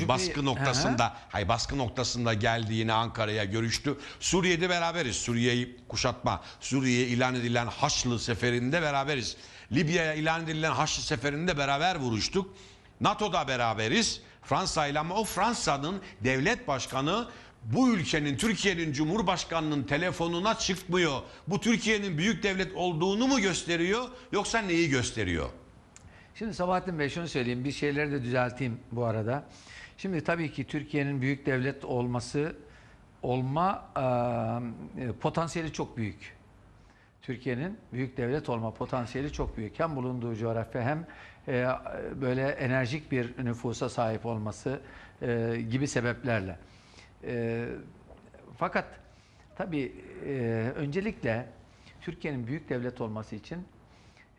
e, e baskı noktasında, Aha. hay baskı noktasında geldi yine Ankara'ya görüştü. Suriye'de beraberiz. Suriye'yi kuşatma, Suriye ilan edilen Haçlı seferinde beraberiz. Libya'ya ilan edilen Haçlı Seferi'nde beraber vuruştuk. NATO'da beraberiz. Fransa ile ama o Fransa'nın devlet başkanı bu ülkenin Türkiye'nin Cumhurbaşkanı'nın telefonuna çıkmıyor. Bu Türkiye'nin büyük devlet olduğunu mu gösteriyor yoksa neyi gösteriyor?
Şimdi Sabahattin Bey şunu söyleyeyim bir şeyleri de düzelteyim bu arada. Şimdi tabii ki Türkiye'nin büyük devlet olması olma e, potansiyeli çok büyük. Türkiye'nin büyük devlet olma potansiyeli çok büyük. Hem bulunduğu coğrafya hem e, böyle enerjik bir nüfusa sahip olması e, gibi sebeplerle. E, fakat tabii e, öncelikle Türkiye'nin büyük devlet olması için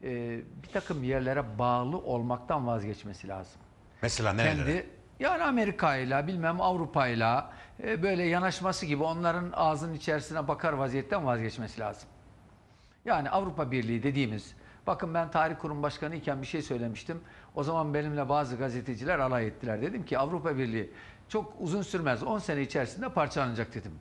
e, bir takım yerlere bağlı olmaktan vazgeçmesi lazım. Mesela nerelere? Kendi, yani Amerika ile bilmem Avrupa ile böyle yanaşması gibi onların ağzının içerisine bakar vaziyetten vazgeçmesi lazım. Yani Avrupa Birliği dediğimiz, bakın ben tarih kurum başkanı iken bir şey söylemiştim. O zaman benimle bazı gazeteciler alay ettiler. Dedim ki Avrupa Birliği çok uzun sürmez, 10 sene içerisinde parçalanacak dedim.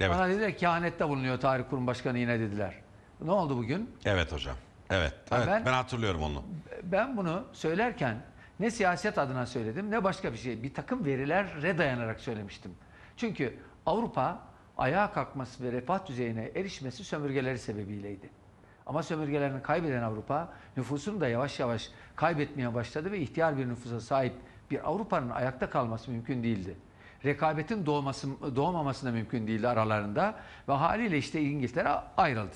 Evet. Bana dediler kehanette bulunuyor tarih kurum başkanı yine dediler. Ne oldu bugün?
Evet hocam. Evet, evet ben, ben hatırlıyorum onu.
Ben bunu söylerken ne siyaset adına söyledim ne başka bir şey. Bir takım verilere dayanarak söylemiştim. Çünkü Avrupa ayağa kalkması ve refah düzeyine erişmesi sömürgeleri sebebiyleydi. Ama sömürgelerini kaybeden Avrupa nüfusunu da yavaş yavaş kaybetmeye başladı ve ihtiyar bir nüfusa sahip bir Avrupa'nın ayakta kalması mümkün değildi. Rekabetin doğması, doğmaması da mümkün değildi aralarında ve haliyle işte İngiltere ayrıldı.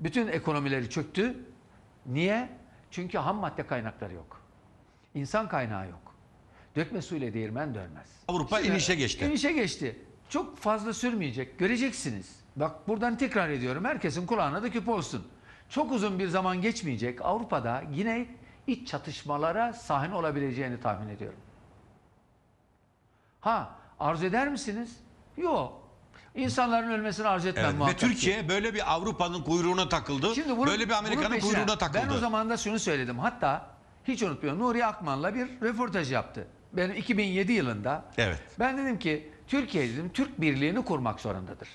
Bütün ekonomileri çöktü. Niye? Çünkü ham madde kaynakları yok. İnsan kaynağı yok. Dökme suyla değirmen dönmez. Avrupa Şimdi, inişe geçti. İnişe geçti. Çok fazla sürmeyecek. Göreceksiniz. Bak buradan tekrar ediyorum. Herkesin kulağına da küp olsun çok uzun bir zaman geçmeyecek Avrupa'da yine iç çatışmalara sahne olabileceğini tahmin ediyorum. Ha arzu eder misiniz? Yok. İnsanların ölmesini arzu etmem evet, Ve Türkiye ki. böyle bir Avrupa'nın kuyruğuna takıldı. Şimdi bunu böyle bir Amerika'nın kuyruğuna takıldı. Ben o zaman da şunu söyledim. Hatta hiç unutmuyorum Nuri Akman'la bir röportaj yaptı. Ben 2007 yılında. Evet. Ben dedim ki Türkiye dedim Türk birliğini kurmak zorundadır.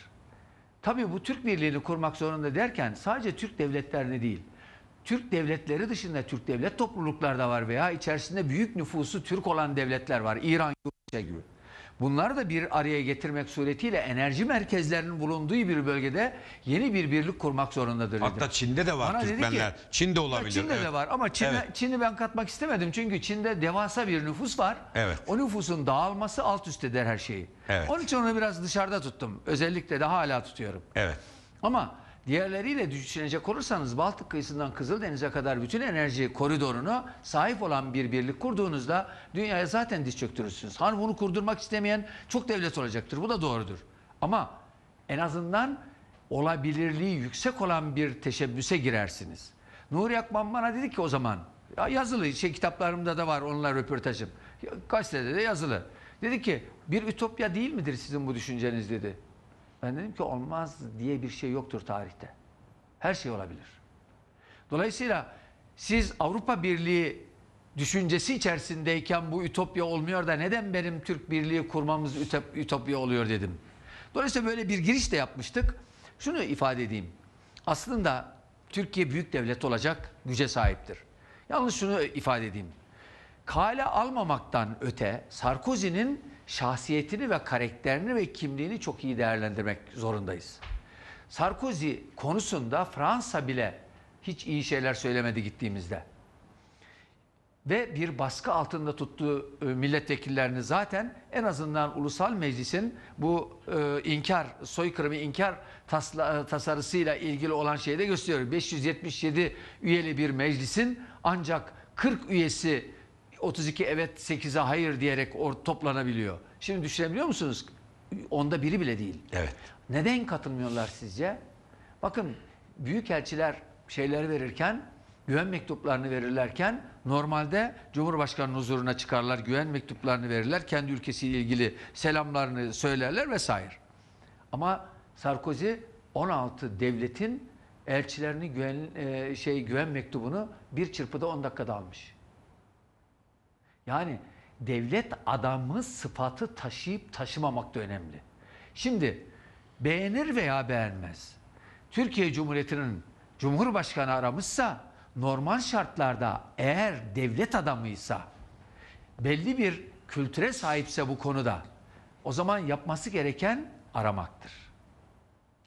Tabii bu Türk birliğini kurmak zorunda derken sadece Türk devletlerini değil, Türk devletleri dışında Türk devlet toplulukları da var veya içerisinde büyük nüfusu Türk olan devletler var. İran, Rusya gibi. Bunlar da bir araya getirmek suretiyle enerji merkezlerinin bulunduğu bir bölgede yeni bir birlik kurmak zorundadır. Dedim. Hatta Çin'de de var Bana Türkmenler. Ki, Çin'de olabilir. Çin'de evet. de var ama Çin'e, evet. Çin'i ben katmak istemedim. Çünkü Çin'de devasa bir nüfus var. Evet. O nüfusun dağılması alt üst eder her şeyi. Evet. Onun için onu biraz dışarıda tuttum. Özellikle de hala tutuyorum. Evet. Ama Diğerleriyle düşünecek olursanız Baltık kıyısından Kızıldeniz'e kadar bütün enerji koridorunu sahip olan bir birlik kurduğunuzda dünyaya zaten diş çöktürürsünüz. Hani bunu kurdurmak istemeyen çok devlet olacaktır. Bu da doğrudur. Ama en azından olabilirliği yüksek olan bir teşebbüse girersiniz. Nuri Akman bana dedi ki o zaman ya yazılı şey kitaplarımda da var onunla röportajım. Gazetede de yazılı. Dedi ki bir ütopya değil midir sizin bu düşünceniz dedi. Ben dedim ki olmaz diye bir şey yoktur tarihte. Her şey olabilir. Dolayısıyla siz Avrupa Birliği düşüncesi içerisindeyken bu ütopya olmuyor da neden benim Türk Birliği kurmamız ütopya oluyor dedim. Dolayısıyla böyle bir giriş de yapmıştık. Şunu ifade edeyim. Aslında Türkiye büyük devlet olacak güce sahiptir. Yalnız şunu ifade edeyim. Kale almamaktan öte Sarkozy'nin şahsiyetini ve karakterini ve kimliğini çok iyi değerlendirmek zorundayız. Sarkozy konusunda Fransa bile hiç iyi şeyler söylemedi gittiğimizde. Ve bir baskı altında tuttuğu e, milletvekillerini zaten en azından ulusal meclisin bu e, inkar, soykırımı inkar tasla, e, tasarısıyla ilgili olan şeyi de gösteriyor. 577 üyeli bir meclisin ancak 40 üyesi 32 evet 8'e hayır diyerek or toplanabiliyor. Şimdi düşünebiliyor musunuz? Onda biri bile değil. Evet. Neden katılmıyorlar sizce? Bakın büyük elçiler şeyleri verirken güven mektuplarını verirlerken normalde Cumhurbaşkanı'nın huzuruna çıkarlar, güven mektuplarını verirler, kendi ülkesiyle ilgili selamlarını söylerler vesaire. Ama Sarkozy 16 devletin elçilerini güven e, şey güven mektubunu bir çırpıda 10 dakikada almış. Yani devlet adamı sıfatı taşıyıp taşımamak da önemli. Şimdi beğenir veya beğenmez. Türkiye Cumhuriyeti'nin Cumhurbaşkanı aramışsa normal şartlarda eğer devlet adamıysa belli bir kültüre sahipse bu konuda o zaman yapması gereken aramaktır.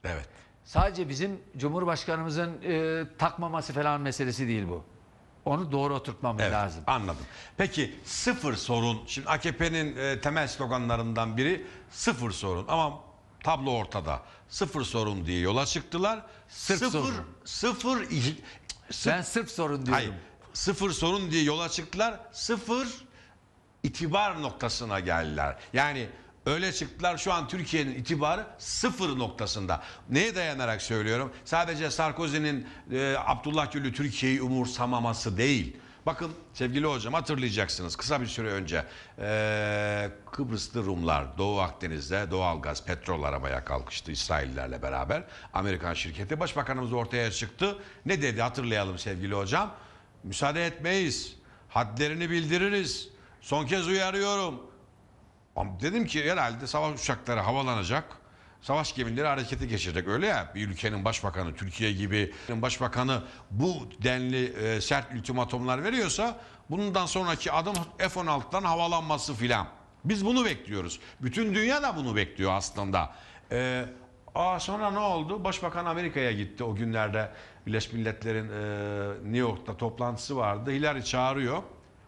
Evet. Sadece bizim Cumhurbaşkanımızın e, takmaması falan meselesi değil bu. Onu doğru
oturtmamız evet, lazım. Anladım. Peki sıfır sorun. Şimdi AKP'nin e, temel sloganlarından biri sıfır sorun. Ama tablo ortada. Sıfır sorun diye yola çıktılar. Sırf sıfır, sorun. Sıfır, sıfır, ben sırf sorun diyorum. Hayır, sıfır sorun diye yola çıktılar. Sıfır itibar noktasına geldiler. Yani Öyle çıktılar şu an Türkiye'nin itibarı sıfır noktasında. Neye dayanarak söylüyorum? Sadece Sarkozy'nin e, Abdullah Gül'ü Türkiye'yi umursamaması değil. Bakın sevgili hocam hatırlayacaksınız kısa bir süre önce e, Kıbrıslı Rumlar Doğu Akdeniz'de doğal gaz petrol aramaya kalkıştı İsraillerle beraber. Amerikan şirketi başbakanımız ortaya çıktı. Ne dedi hatırlayalım sevgili hocam. Müsaade etmeyiz. Hadlerini bildiririz. Son kez uyarıyorum Dedim ki herhalde savaş uçakları havalanacak. Savaş gemileri harekete geçirecek öyle ya bir ülkenin başbakanı Türkiye gibi başbakanı bu denli e, sert ultimatomlar veriyorsa bundan sonraki adım F-16'dan havalanması filan. Biz bunu bekliyoruz. Bütün dünya da bunu bekliyor aslında. E, aa sonra ne oldu? Başbakan Amerika'ya gitti o günlerde Birleşmiş Milletler'in e, New York'ta toplantısı vardı. Hillary çağırıyor.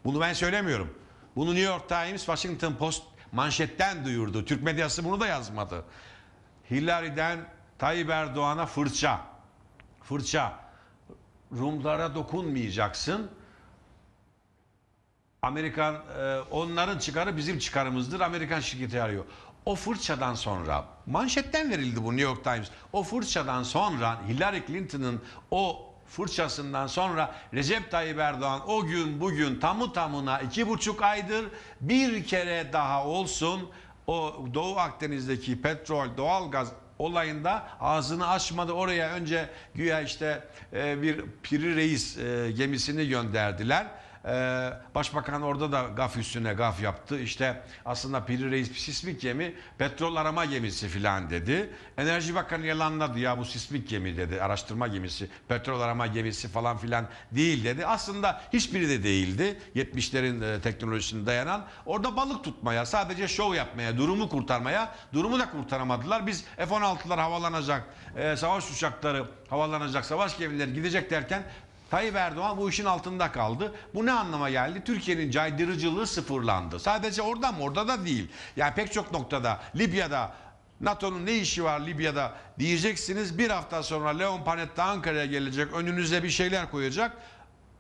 Bunu ben söylemiyorum. Bunu New York Times, Washington Post manşetten duyurdu. Türk medyası bunu da yazmadı. Hillary'den Tayyip Erdoğan'a fırça. Fırça. Rumlara dokunmayacaksın. Amerikan e, onların çıkarı bizim çıkarımızdır. Amerikan şirketi arıyor. O fırçadan sonra manşetten verildi bu New York Times. O fırçadan sonra Hillary Clinton'ın o fırçasından sonra Recep Tayyip Erdoğan o gün bugün tamı tamına iki buçuk aydır bir kere daha olsun o Doğu Akdeniz'deki petrol, doğalgaz olayında ağzını açmadı. Oraya önce güya işte e, bir Piri Reis e, gemisini gönderdiler e, başbakan orada da gaf üstüne gaf yaptı. İşte aslında Piri Reis sismik gemi petrol arama gemisi filan dedi. Enerji Bakanı yalanladı ya bu sismik gemi dedi. Araştırma gemisi, petrol arama gemisi falan filan değil dedi. Aslında hiçbiri de değildi. 70'lerin e, teknolojisine dayanan. Orada balık tutmaya, sadece şov yapmaya, durumu kurtarmaya, durumu da kurtaramadılar. Biz F-16'lar havalanacak, e, savaş uçakları havalanacak, savaş gemileri gidecek derken Tayyip Erdoğan bu işin altında kaldı. Bu ne anlama geldi? Türkiye'nin caydırıcılığı sıfırlandı. Sadece orada mı? Orada da değil. Yani pek çok noktada Libya'da NATO'nun ne işi var Libya'da diyeceksiniz. Bir hafta sonra Leon Panetta Ankara'ya gelecek. Önünüze bir şeyler koyacak.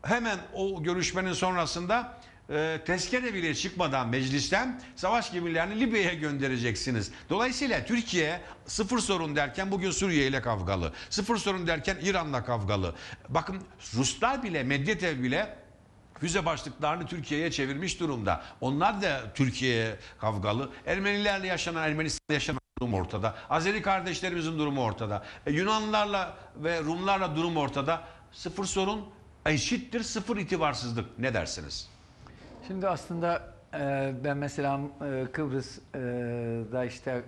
Hemen o görüşmenin sonrasında e, tezkere bile çıkmadan meclisten savaş gemilerini Libya'ya göndereceksiniz. Dolayısıyla Türkiye sıfır sorun derken bugün Suriye ile kavgalı. Sıfır sorun derken İran'la kavgalı. Bakın Ruslar bile Medvedev bile füze başlıklarını Türkiye'ye çevirmiş durumda. Onlar da Türkiye'ye kavgalı. Ermenilerle yaşanan, Ermenistan'da yaşanan durum ortada. Azeri kardeşlerimizin durumu ortada. E, Yunanlarla ve Rumlarla durum ortada. Sıfır sorun eşittir sıfır itibarsızlık. Ne dersiniz?
Şimdi aslında e, ben mesela e, Kıbrıs'da e, işte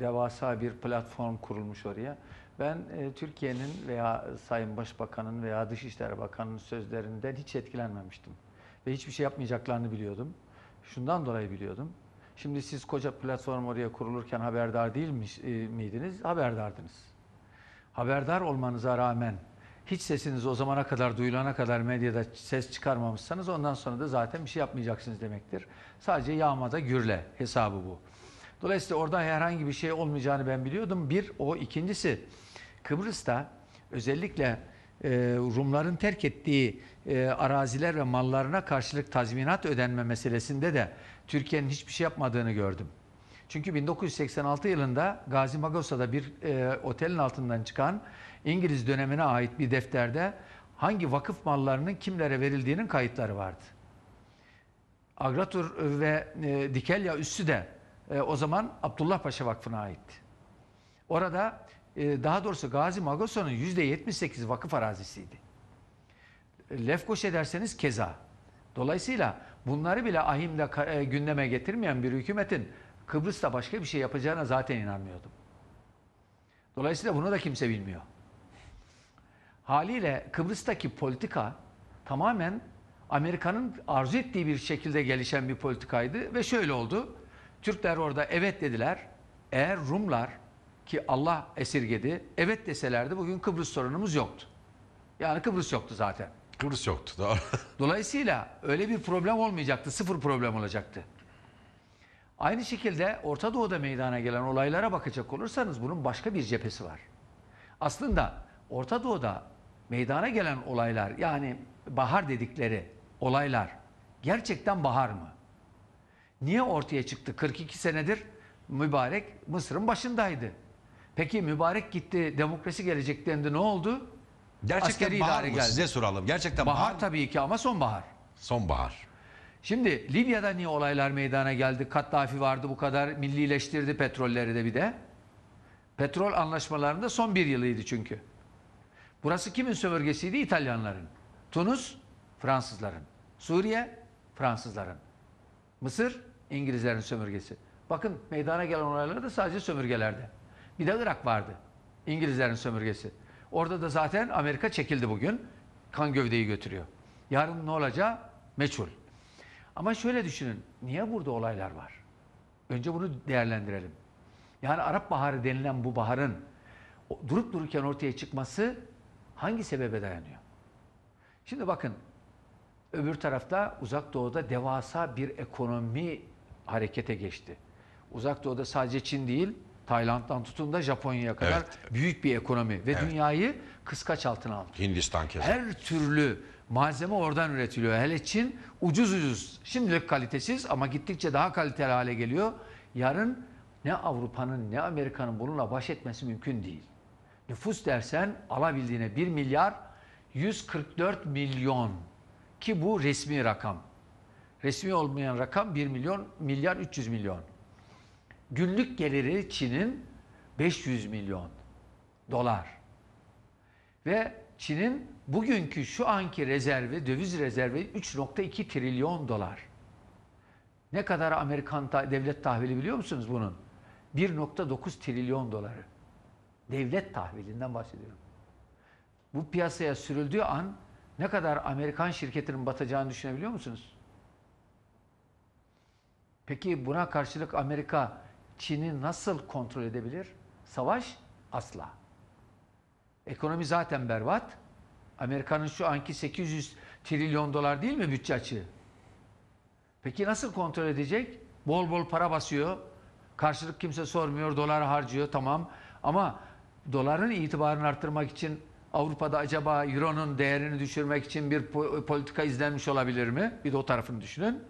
devasa bir platform kurulmuş oraya. Ben Türkiye'nin veya Sayın Başbakan'ın veya Dışişleri Bakanı'nın sözlerinden hiç etkilenmemiştim. Ve hiçbir şey yapmayacaklarını biliyordum. Şundan dolayı biliyordum. Şimdi siz koca platform oraya kurulurken haberdar değil miydiniz? Haberdardınız. Haberdar olmanıza rağmen hiç sesiniz o zamana kadar duyulana kadar medyada ses çıkarmamışsanız ondan sonra da zaten bir şey yapmayacaksınız demektir. Sadece yağmada gürle hesabı bu. Dolayısıyla orada herhangi bir şey olmayacağını ben biliyordum. Bir o ikincisi Kıbrıs'ta özellikle e, Rumların terk ettiği e, araziler ve mallarına karşılık tazminat ödenme meselesinde de Türkiye'nin hiçbir şey yapmadığını gördüm. Çünkü 1986 yılında Gazi Magosa'da bir e, otelin altından çıkan İngiliz dönemine ait bir defterde hangi vakıf mallarının kimlere verildiğinin kayıtları vardı. Agratur ve e, Dikelya üssü de e, o zaman Abdullah Paşa Vakfı'na aitti. Orada e, daha doğrusu Gazi Magosa'nın %78 vakıf arazisiydi. Lefkoş ederseniz keza. Dolayısıyla bunları bile ahimde e, gündeme getirmeyen bir hükümetin Kıbrıs'ta başka bir şey yapacağına zaten inanmıyordum. Dolayısıyla bunu da kimse bilmiyor. Haliyle Kıbrıs'taki politika tamamen Amerika'nın arzu ettiği bir şekilde gelişen bir politikaydı ve şöyle oldu. Türkler orada evet dediler. Eğer Rumlar ki Allah esirgedi evet deselerdi bugün Kıbrıs sorunumuz yoktu. Yani Kıbrıs yoktu zaten. Kıbrıs yoktu. Doğru. Dolayısıyla öyle bir problem olmayacaktı. Sıfır problem olacaktı. Aynı şekilde Orta Doğu'da meydana gelen olaylara bakacak olursanız bunun başka bir cephesi var. Aslında Orta Doğu'da meydana gelen olaylar yani bahar dedikleri olaylar gerçekten bahar mı? Niye ortaya çıktı? 42 senedir mübarek Mısır'ın başındaydı. Peki mübarek gitti, demokrasi gelecek dendi ne oldu? Gerçekten Askeri bahar mı? Geldi. Size soralım. Gerçekten bahar, bahar tabii ki ama sonbahar. Sonbahar. Şimdi Libya'da niye olaylar meydana geldi? Kaddafi vardı bu kadar. Millileştirdi petrolleri de bir de. Petrol anlaşmalarında son bir yılıydı çünkü. Burası kimin sömürgesiydi? İtalyanların. Tunus, Fransızların. Suriye, Fransızların. Mısır, İngilizlerin sömürgesi. Bakın meydana gelen olaylar da sadece sömürgelerde. Bir de Irak vardı. İngilizlerin sömürgesi. Orada da zaten Amerika çekildi bugün. Kan gövdeyi götürüyor. Yarın ne olacağı meçhul. Ama şöyle düşünün. Niye burada olaylar var? Önce bunu değerlendirelim. Yani Arap Baharı denilen bu baharın durup dururken ortaya çıkması hangi sebebe dayanıyor? Şimdi bakın öbür tarafta uzak doğuda devasa bir ekonomi harekete geçti. Uzak doğuda sadece Çin değil Tayland'dan tutun da Japonya'ya kadar evet. büyük bir ekonomi ve evet. dünyayı kıskaç altına aldı. Hindistan kesin. Her türlü Malzeme oradan üretiliyor. Hele Çin ucuz ucuz. Şimdilik kalitesiz ama gittikçe daha kaliteli hale geliyor. Yarın ne Avrupa'nın ne Amerika'nın bununla baş etmesi mümkün değil. Nüfus dersen alabildiğine 1 milyar 144 milyon ki bu resmi rakam. Resmi olmayan rakam 1 milyon milyar 300 milyon. Günlük geliri Çin'in 500 milyon dolar. Ve Çin'in bugünkü şu anki rezervi, döviz rezervi 3.2 trilyon dolar. Ne kadar Amerikan ta devlet tahvili biliyor musunuz bunun? 1.9 trilyon doları. Devlet tahvilinden bahsediyorum. Bu piyasaya sürüldüğü an ne kadar Amerikan şirketinin batacağını düşünebiliyor musunuz? Peki buna karşılık Amerika Çin'i nasıl kontrol edebilir? Savaş? Asla. Ekonomi zaten berbat. Amerika'nın şu anki 800 trilyon dolar değil mi bütçe açığı? Peki nasıl kontrol edecek? Bol bol para basıyor. Karşılık kimse sormuyor. Dolar harcıyor tamam. Ama doların itibarını arttırmak için Avrupa'da acaba Euro'nun değerini düşürmek için bir politika izlenmiş olabilir mi? Bir de o tarafını düşünün.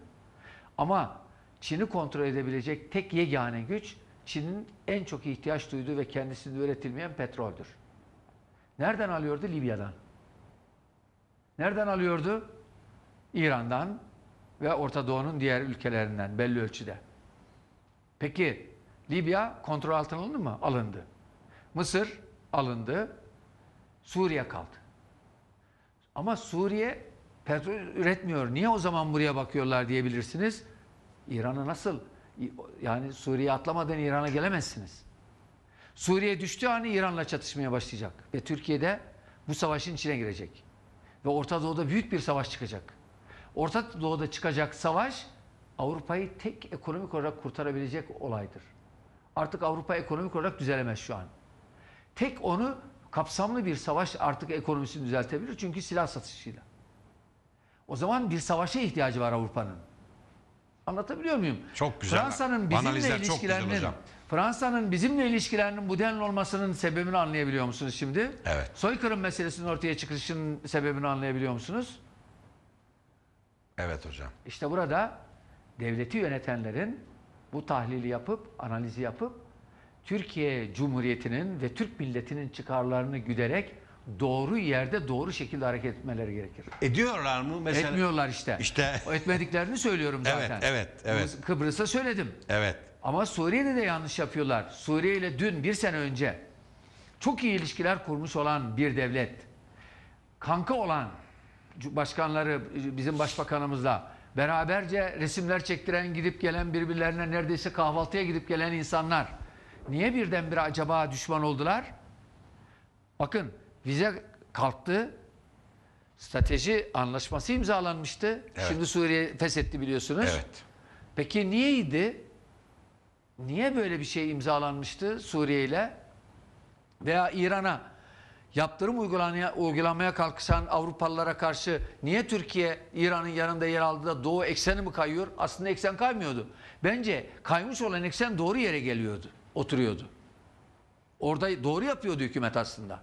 Ama Çin'i kontrol edebilecek tek yegane güç Çin'in en çok ihtiyaç duyduğu ve kendisinde üretilmeyen petroldür. Nereden alıyordu? Libya'dan. Nereden alıyordu? İran'dan ve Orta Doğu'nun diğer ülkelerinden belli ölçüde. Peki Libya kontrol altına alındı mı? Alındı. Mısır alındı. Suriye kaldı. Ama Suriye petrol üretmiyor. Niye o zaman buraya bakıyorlar diyebilirsiniz. İran'ı nasıl? Yani Suriye atlamadan İran'a gelemezsiniz. Suriye düştüğü an İran'la çatışmaya başlayacak. Ve Türkiye'de bu savaşın içine girecek. Ve Orta Doğu'da büyük bir savaş çıkacak. Orta Doğu'da çıkacak savaş Avrupa'yı tek ekonomik olarak kurtarabilecek olaydır. Artık Avrupa ekonomik olarak düzelemez şu an. Tek onu kapsamlı bir savaş artık ekonomisini düzeltebilir çünkü silah satışıyla. O zaman bir savaşa ihtiyacı var Avrupa'nın. Anlatabiliyor muyum? Çok güzel. Fransa'nın bizimle Analizler ilişkilerinin Fransa'nın bizimle ilişkilerinin bu denli olmasının sebebini anlayabiliyor musunuz şimdi? Evet. Soykırım meselesinin ortaya çıkışının sebebini anlayabiliyor musunuz? Evet hocam. İşte burada devleti yönetenlerin bu tahlili yapıp, analizi yapıp Türkiye Cumhuriyeti'nin ve Türk milletinin çıkarlarını güderek doğru yerde doğru şekilde hareket etmeleri gerekir. Ediyorlar mı? Mesela... Etmiyorlar işte. İşte. O etmediklerini söylüyorum zaten. Evet, evet, evet. Kıbrıs'a söyledim. Evet. Ama Suriye'de de yanlış yapıyorlar. Suriye ile dün bir sene önce çok iyi ilişkiler kurmuş olan bir devlet, kanka olan başkanları bizim başbakanımızla beraberce resimler çektiren gidip gelen birbirlerine neredeyse kahvaltıya gidip gelen insanlar niye birdenbire acaba düşman oldular? Bakın vize kalktı. Strateji anlaşması imzalanmıştı. Evet. Şimdi Suriye feshetti biliyorsunuz. Evet. Peki niyeydi? niye böyle bir şey imzalanmıştı Suriye ile veya İran'a yaptırım uygulamaya, uygulamaya kalkışan Avrupalılara karşı niye Türkiye İran'ın yanında yer aldı da Doğu ekseni mi kayıyor? Aslında eksen kaymıyordu. Bence kaymış olan eksen doğru yere geliyordu, oturuyordu. Orada doğru yapıyordu hükümet aslında.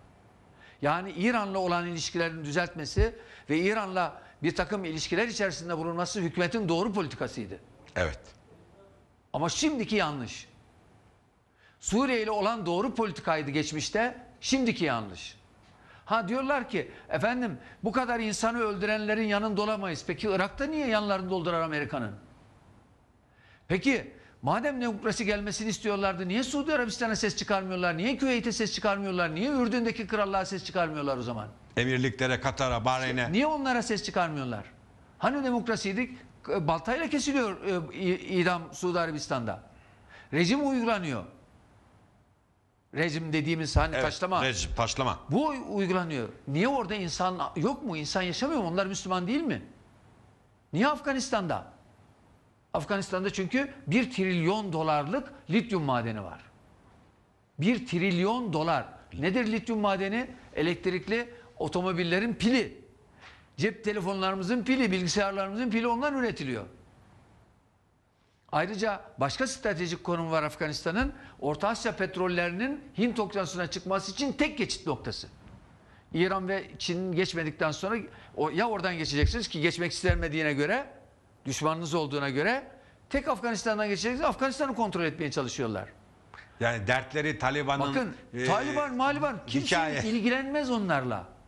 Yani İran'la olan ilişkilerini düzeltmesi ve İran'la bir takım ilişkiler içerisinde bulunması hükümetin doğru politikasıydı. Evet. Ama şimdiki yanlış. Suriye ile olan doğru politikaydı geçmişte, şimdiki yanlış. Ha diyorlar ki efendim bu kadar insanı öldürenlerin yanında olamayız. Peki Irak'ta niye yanlarını doldurar Amerika'nın? Peki madem demokrasi gelmesini istiyorlardı niye Suudi Arabistan'a ses çıkarmıyorlar? Niye Küveyt'e ses çıkarmıyorlar? Niye Ürdün'deki krallığa ses çıkarmıyorlar o zaman? Emirliklere, Katar'a, Bahreyn'e. Niye onlara ses çıkarmıyorlar? Hani demokrasiydik? E, baltayla kesiliyor e, idam Suudi Arabistan'da. Rejim uygulanıyor. Rejim dediğimiz hani evet, taşlama. Rejim, taşlama. Bu uygulanıyor. Niye orada insan yok mu? İnsan yaşamıyor mu? Onlar Müslüman değil mi? Niye Afganistan'da? Afganistan'da çünkü 1 trilyon dolarlık lityum madeni var. 1 trilyon dolar. Nedir lityum madeni? Elektrikli otomobillerin pili. Cep telefonlarımızın pili, bilgisayarlarımızın pili ondan üretiliyor. Ayrıca başka stratejik konum var Afganistan'ın. Orta Asya petrollerinin Hint okyanusuna çıkması için tek geçit noktası. İran ve Çin geçmedikten sonra ya oradan geçeceksiniz ki geçmek istenmediğine göre, düşmanınız olduğuna göre tek Afganistan'dan geçeceksiniz. Afganistan'ı kontrol etmeye çalışıyorlar. Yani dertleri Taliban'ın... Bakın e, Taliban, Maliban kimse ilgilenmez onlarla.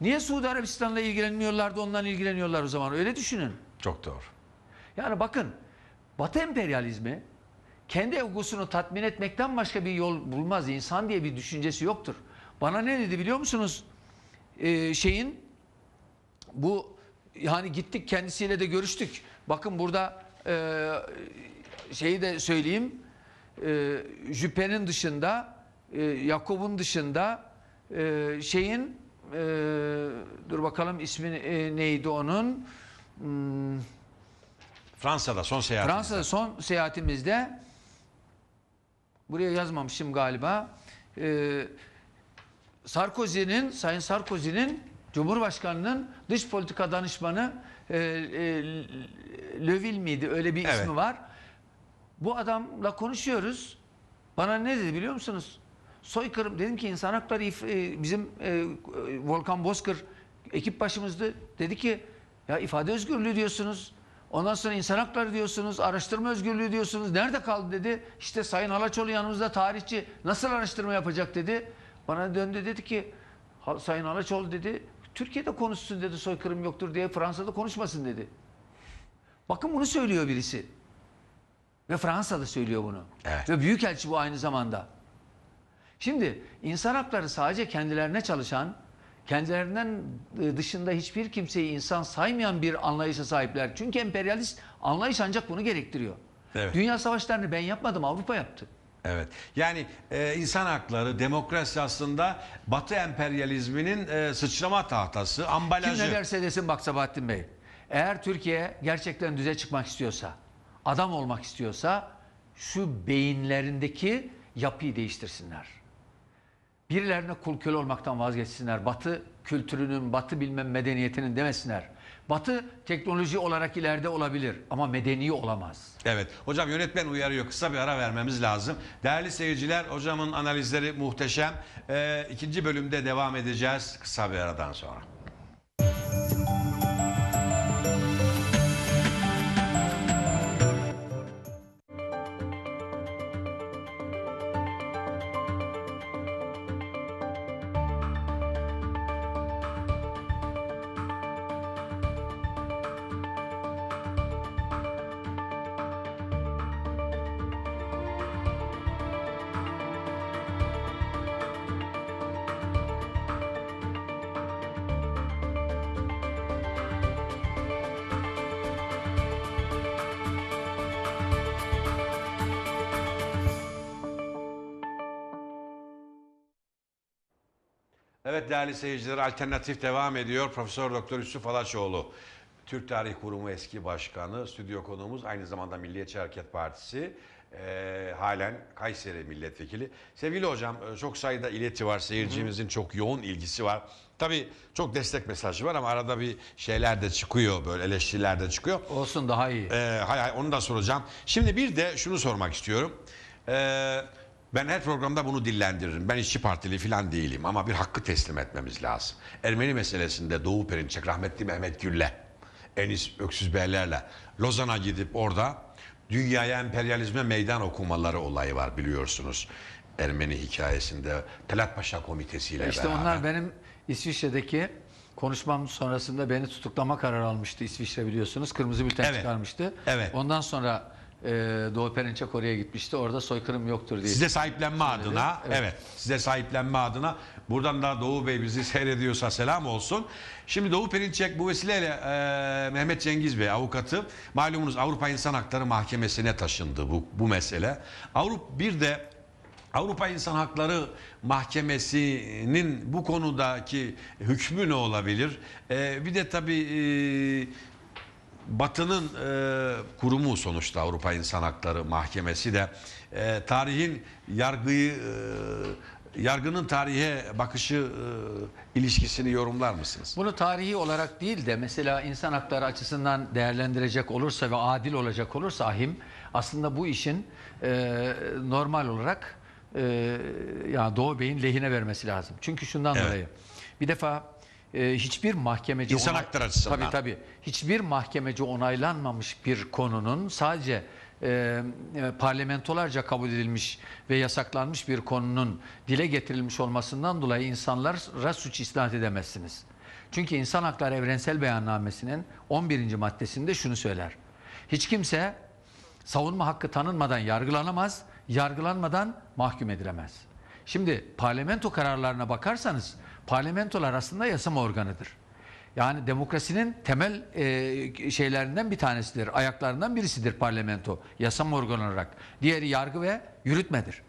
Niye Suudi Arabistan'la ilgilenmiyorlar da ondan ilgileniyorlar o zaman öyle düşünün. Çok doğru. Yani bakın Batı emperyalizmi kendi evgusunu tatmin etmekten başka bir yol bulmaz. insan diye bir düşüncesi yoktur. Bana ne dedi biliyor musunuz? Ee, şeyin bu yani gittik kendisiyle de görüştük. Bakın burada e, şeyi de söyleyeyim. E, Jüppe'nin dışında, e, Yakob'un dışında e, şeyin e, dur bakalım ismi e, neydi onun? Hmm,
Fransa'da son seyahatimizde. Fransa'da
son seyahatimizde buraya yazmamışım galiba. E, Sarkozy'nin, Sayın Sarkozy'nin Cumhurbaşkanı'nın dış politika danışmanı e, e, Lövil miydi? Öyle bir evet. ismi var. Bu adamla konuşuyoruz. Bana ne dedi biliyor musunuz? soykırım dedim ki insan hakları e, bizim e, Volkan Bozkır ekip başımızdı. Dedi ki ya ifade özgürlüğü diyorsunuz. Ondan sonra insan hakları diyorsunuz, araştırma özgürlüğü diyorsunuz. Nerede kaldı dedi. işte Sayın Halaçoğlu yanımızda tarihçi nasıl araştırma yapacak dedi. Bana döndü dedi ki Sayın Halaçoğlu dedi Türkiye'de konuşsun dedi soykırım yoktur diye Fransa'da konuşmasın dedi. Bakın bunu söylüyor birisi. Ve Fransa'da söylüyor bunu. Evet. Ve büyükelçi bu aynı zamanda. Şimdi insan hakları sadece kendilerine çalışan, kendilerinden e, dışında hiçbir kimseyi insan saymayan bir anlayışa sahipler. Çünkü emperyalist anlayış ancak bunu gerektiriyor. Evet. Dünya savaşlarını ben yapmadım, Avrupa yaptı. Evet. Yani e, insan hakları, demokrasi aslında Batı emperyalizminin e, sıçrama tahtası, ambalajı. Kim ne derse desin bak Sabahattin Bey. Eğer Türkiye gerçekten düze çıkmak istiyorsa, adam olmak istiyorsa şu beyinlerindeki yapıyı değiştirsinler. Birilerine kul köle olmaktan vazgeçsinler. Batı kültürünün, batı bilmem medeniyetinin demesinler. Batı teknoloji olarak ileride olabilir ama medeni olamaz. Evet.
Hocam yönetmen uyarıyor. Kısa bir ara vermemiz lazım. Değerli seyirciler hocamın analizleri muhteşem. Ee, ikinci bölümde devam edeceğiz kısa bir aradan sonra. değerli seyirciler alternatif devam ediyor. Profesör Doktor Yusuf Alaçoğlu, Türk Tarih Kurumu eski başkanı, stüdyo konuğumuz aynı zamanda Milliyetçi Hareket Partisi e, halen Kayseri milletvekili. Sevgili hocam e, çok sayıda ileti var seyircimizin çok yoğun ilgisi var. Tabii çok destek mesajı var ama arada bir şeyler de çıkıyor böyle eleştiriler de çıkıyor. Olsun daha iyi. Ee, hay hay onu da soracağım. Şimdi bir de şunu sormak istiyorum. Eee ben her programda bunu dillendiririm. Ben işçi partili falan değilim ama bir hakkı teslim etmemiz lazım. Ermeni meselesinde Doğu Perinçek, rahmetli Mehmet Gül'le, Enis Öksüz Beyler'le Lozan'a gidip orada dünyaya emperyalizme meydan okumaları olayı var biliyorsunuz. Ermeni hikayesinde Talat Paşa Komitesi ile işte beraber. onlar
benim İsviçre'deki konuşmam sonrasında beni tutuklama kararı almıştı İsviçre biliyorsunuz. Kırmızı bülten evet. çıkarmıştı. Evet. Ondan sonra e, Doğu Perinçek oraya gitmişti. Orada soykırım yoktur diye. Size sahiplenme söyledi. adına, evet. evet, size sahiplenme adına.
Buradan da Doğu Bey bizi seyrediyorsa selam olsun. Şimdi Doğu Perinçek bu vesileyle e, Mehmet Cengiz Bey avukatı malumunuz Avrupa İnsan Hakları Mahkemesi'ne taşındı bu, bu mesele. Avrupa bir de Avrupa İnsan Hakları Mahkemesi'nin bu konudaki hükmü ne olabilir? Ee, bir de tabii e, Batı'nın e, kurumu sonuçta Avrupa İnsan Hakları Mahkemesi de e, tarihin yargıyı e, yargının tarihe
bakışı e, ilişkisini yorumlar mısınız? Bunu tarihi olarak değil de mesela insan hakları açısından değerlendirecek olursa ve adil olacak olursa ahim aslında bu işin e, normal olarak e, ya yani Doğu Bey'in lehine vermesi lazım. Çünkü şundan evet. dolayı bir defa e, hiçbir mahkemeci İnsan hakları açısından. Tabii tabii. Hiçbir mahkemeci onaylanmamış bir konunun sadece e, e, parlamentolarca kabul edilmiş ve yasaklanmış bir konunun dile getirilmiş olmasından dolayı insanlara suç isnat edemezsiniz. Çünkü İnsan Hakları Evrensel Beyannamesi'nin 11. maddesinde şunu söyler. Hiç kimse savunma hakkı tanınmadan yargılanamaz, yargılanmadan mahkum edilemez. Şimdi parlamento kararlarına bakarsanız parlamentolar aslında yasama organıdır. Yani demokrasinin temel e, şeylerinden bir tanesidir, ayaklarından birisidir parlamento, yasama organı olarak. Diğeri yargı ve yürütmedir.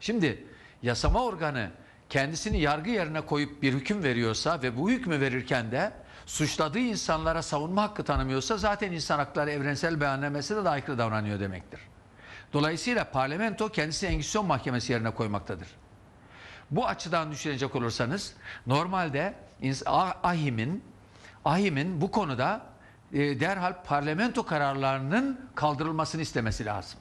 Şimdi yasama organı kendisini yargı yerine koyup bir hüküm veriyorsa ve bu hükmü verirken de suçladığı insanlara savunma hakkı tanımıyorsa zaten insan hakları evrensel beyannamesi de aykırı davranıyor demektir. Dolayısıyla parlamento kendisini Engizisyon Mahkemesi yerine koymaktadır. Bu açıdan düşünecek olursanız normalde ah, ahimin ahimin bu konuda e, derhal parlamento kararlarının kaldırılmasını istemesi lazım.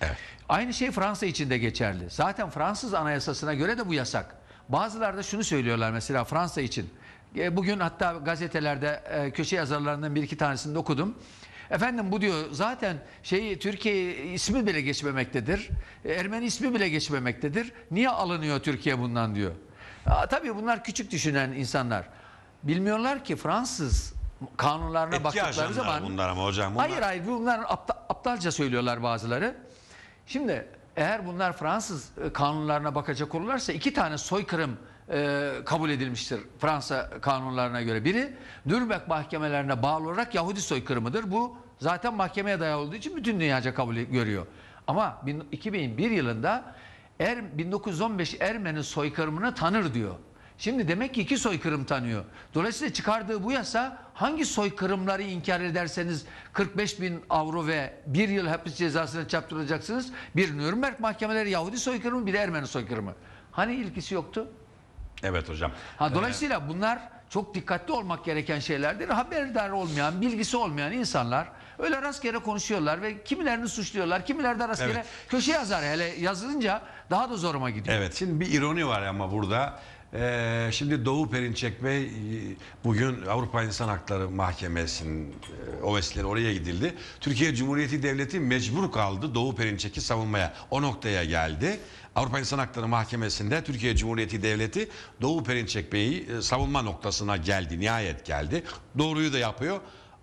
Evet. Aynı şey Fransa için de geçerli. Zaten Fransız anayasasına göre de bu yasak. Bazılar da şunu söylüyorlar mesela Fransa için. E, bugün hatta gazetelerde e, köşe yazarlarından bir iki tanesini okudum. Efendim bu diyor zaten şey Türkiye ismi bile geçmemektedir. Ermeni ismi bile geçmemektedir. Niye alınıyor Türkiye bundan diyor. Aa, tabii bunlar küçük düşünen insanlar. Bilmiyorlar ki Fransız kanunlarına Etki baktıkları zaman bunlar ama hocam bunlar. Hayır hayır bunlar aptal, aptalca söylüyorlar bazıları. Şimdi eğer bunlar Fransız e, kanunlarına bakacak olurlarsa iki tane soykırım e, kabul edilmiştir Fransa kanunlarına göre. Biri Nürnberg mahkemelerine bağlı olarak Yahudi soykırımıdır. Bu zaten mahkemeye dayalı olduğu için bütün dünyaca kabul görüyor. Ama 2001 yılında er, 1915 Ermeni soykırımını tanır diyor. Şimdi demek ki iki soykırım tanıyor. Dolayısıyla çıkardığı bu yasa hangi soykırımları inkar ederseniz 45 bin avro ve bir yıl hapis cezasına çarptırılacaksınız. Bir Nürnberg mahkemeleri Yahudi soykırımı bir de Ermeni soykırımı. Hani ilkisi yoktu? Evet hocam. Ha, ee, dolayısıyla ee... bunlar çok dikkatli olmak gereken şeylerdir. Haberdar olmayan, bilgisi olmayan insanlar öyle rastgele konuşuyorlar ve kimilerini suçluyorlar, kimileri de rastgele evet. köşe yazar. Hele yazılınca daha da zoruma gidiyor.
Evet, şimdi bir ironi var ama burada. Ee, şimdi Doğu Perinçek Bey e, bugün Avrupa İnsan Hakları Mahkemesi'nin e, o vesileyle oraya gidildi. Türkiye Cumhuriyeti Devleti mecbur kaldı Doğu Perinçek'i savunmaya. O noktaya geldi. Avrupa İnsan Hakları Mahkemesi'nde Türkiye Cumhuriyeti Devleti Doğu Perinçek Bey'i e, savunma noktasına geldi. Nihayet geldi. Doğruyu da yapıyor.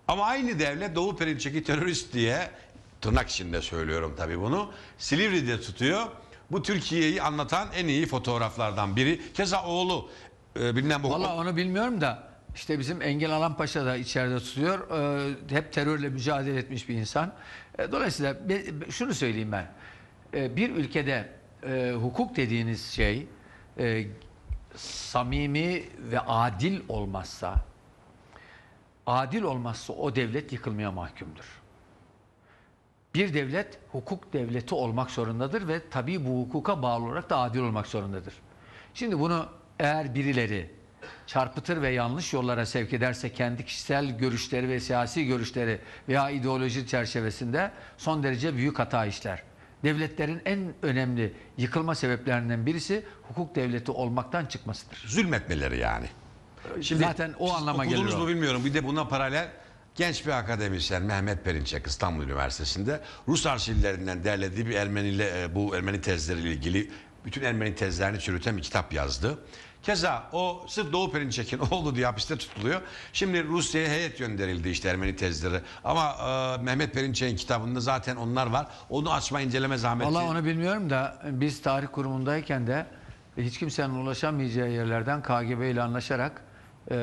Ama aynı devlet Doğu Perinçek'i terörist diye tırnak içinde söylüyorum tabii bunu. Silivri'de tutuyor. Bu Türkiye'yi anlatan en iyi fotoğraflardan biri. Keza oğlu
e, bilmem bu. Valla onu bilmiyorum da işte bizim Engel Alan Paşa da içeride tutuyor. E, hep terörle mücadele etmiş bir insan. E, dolayısıyla be, şunu söyleyeyim ben. E, bir ülkede e, hukuk dediğiniz şey e, samimi ve adil olmazsa, adil olmazsa o devlet yıkılmaya mahkumdur. Bir devlet hukuk devleti olmak zorundadır ve tabii bu hukuka bağlı olarak da adil olmak zorundadır. Şimdi bunu eğer birileri çarpıtır ve yanlış yollara sevk ederse kendi kişisel görüşleri ve siyasi görüşleri veya ideoloji çerçevesinde son derece büyük hata işler devletlerin en önemli yıkılma sebeplerinden birisi hukuk devleti olmaktan çıkmasıdır. Zulmetmeleri yani. Şimdi Zaten o anlama geliyor. Okudunuz mu
bilmiyorum. Bir de buna paralel genç bir akademisyen Mehmet Perinçek İstanbul Üniversitesi'nde Rus arşivlerinden derlediği bir Ermeni ile e, bu Ermeni tezleriyle ilgili bütün Ermeni tezlerini çürüten bir kitap yazdı. Keza o sırf Doğu Perinçek'in oğlu diye hapiste tutuluyor. Şimdi Rusya'ya heyet gönderildi işte Ermeni tezleri. Ama e, Mehmet Perinçek'in kitabında zaten onlar var. Onu açma inceleme zahmeti. Valla onu
bilmiyorum da biz tarih kurumundayken de hiç kimsenin ulaşamayacağı yerlerden KGB ile anlaşarak e,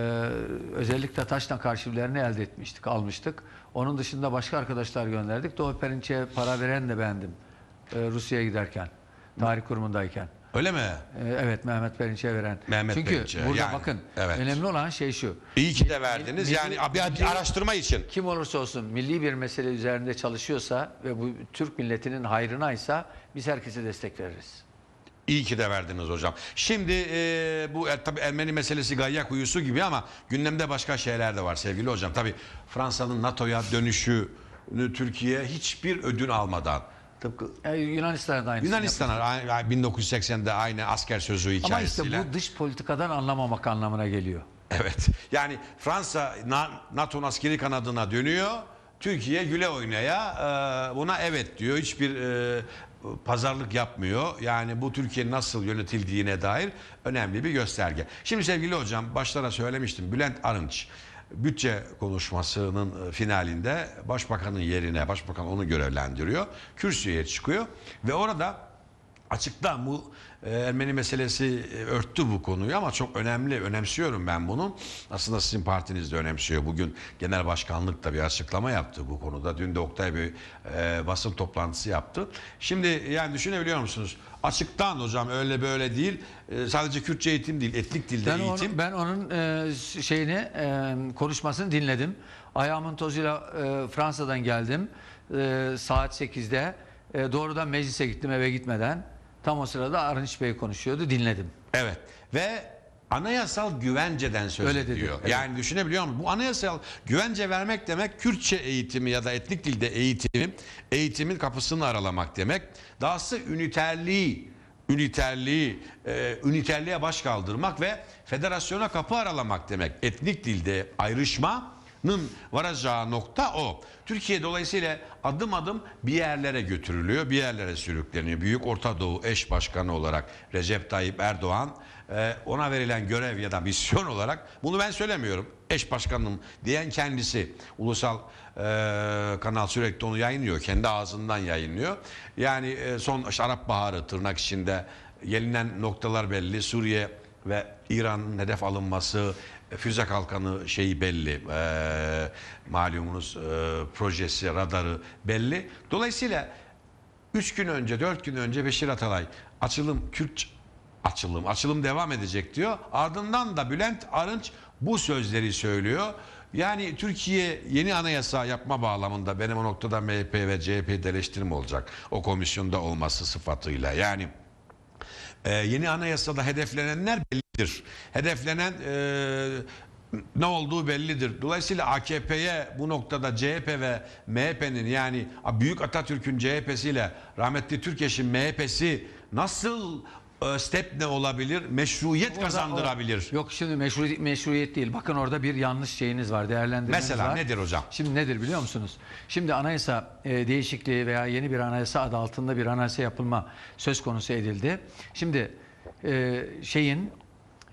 özellikle Taşnak arşivlerini elde etmiştik, almıştık. Onun dışında başka arkadaşlar gönderdik. Doğu Perinçek'e para veren de beğendim e, Rusya'ya giderken, tarih kurumundayken. Öyle mi? Ee, evet Mehmet Perinç'e veren. Mehmet Çünkü Perinç'e, burada yani, bakın evet. önemli olan şey şu. İyi ki de verdiniz. Milli- Yani bir- bir araştırma için. Kim olursa olsun milli bir mesele üzerinde çalışıyorsa ve bu Türk milletinin hayrınaysa biz herkese destek veririz.
İyi ki de verdiniz hocam. Şimdi e, bu e, tabii Ermeni meselesi gayya kuyusu gibi ama gündemde başka şeyler de var sevgili hocam. Tabii Fransa'nın NATO'ya dönüşü Türkiye hiçbir ödün almadan Tıpkı yani e, Yunanistan'a da aynı. Yunanistan'a 1980'de aynı asker sözü hikayesiyle. Ama işte
bu dış politikadan anlamamak anlamına geliyor.
Evet. Yani Fransa NATO askeri kanadına dönüyor. Türkiye güle oynaya e, buna evet diyor. Hiçbir e, pazarlık yapmıyor. Yani bu Türkiye nasıl yönetildiğine dair önemli bir gösterge. Şimdi sevgili hocam başlara söylemiştim. Bülent Arınç bütçe konuşmasının e, finalinde başbakanın yerine başbakan onu görevlendiriyor. Kürsüye çıkıyor ve orada açıkta bu e, Ermeni meselesi e, örttü bu konuyu ama çok önemli önemsiyorum ben bunun Aslında sizin partiniz de önemsiyor. Bugün genel başkanlık da bir açıklama yaptı bu konuda. Dün de Oktay bir basın toplantısı yaptı. Şimdi yani düşünebiliyor musunuz? açıktan hocam öyle böyle değil. E, sadece Kürtçe eğitim değil, etnik dilde ben eğitim. Onu,
ben onun e, şeyini e, konuşmasını dinledim. Ayağımın tozuyla e, Fransa'dan geldim. E, saat 8'de e, doğrudan meclise gittim eve gitmeden. Tam o sırada Arınç Bey konuşuyordu, dinledim. Evet ve
anayasal güvenceden söz Öyle dedi, ediyor. Evet. Yani düşünebiliyor musun? Bu anayasal güvence vermek demek Kürtçe eğitimi ya da etnik dilde eğitimi, eğitimin kapısını aralamak demek. Dahası üniterliği, üniterliği, e, üniterliğe baş kaldırmak ve federasyona kapı aralamak demek. Etnik dilde ayrışmanın varacağı nokta o. Türkiye dolayısıyla adım adım bir yerlere götürülüyor, bir yerlere sürükleniyor. Büyük Orta Doğu eş başkanı olarak Recep Tayyip Erdoğan ee, ona verilen görev ya da misyon olarak bunu ben söylemiyorum. Eş başkanım diyen kendisi ulusal e, kanal sürekli onu yayınlıyor. Kendi ağzından yayınlıyor. Yani e, son Arap Baharı tırnak içinde gelinen noktalar belli. Suriye ve İran'ın hedef alınması, e, füze kalkanı şeyi belli, e, malumunuz e, projesi, radarı belli. Dolayısıyla 3 gün önce, 4 gün önce Beşir Atalay açılım Kürt açılım. Açılım devam edecek diyor. Ardından da Bülent Arınç bu sözleri söylüyor. Yani Türkiye yeni anayasa yapma bağlamında benim o noktada MHP ve CHP eleştirim olacak. O komisyonda olması sıfatıyla. Yani e, yeni anayasada hedeflenenler bellidir. Hedeflenen e, ne olduğu bellidir. Dolayısıyla AKP'ye bu noktada CHP ve MHP'nin yani Büyük Atatürk'ün CHP'siyle rahmetli Türkeş'in MHP'si nasıl e, step ne olabilir? Meşruiyet orada, kazandırabilir.
O, yok şimdi meşru, meşruiyet değil. Bakın orada bir yanlış şeyiniz var, değerlendirmeniz Mesela var. nedir hocam? Şimdi nedir biliyor musunuz? Şimdi anayasa e, değişikliği veya yeni bir anayasa adı altında bir anayasa yapılma söz konusu edildi. Şimdi e, şeyin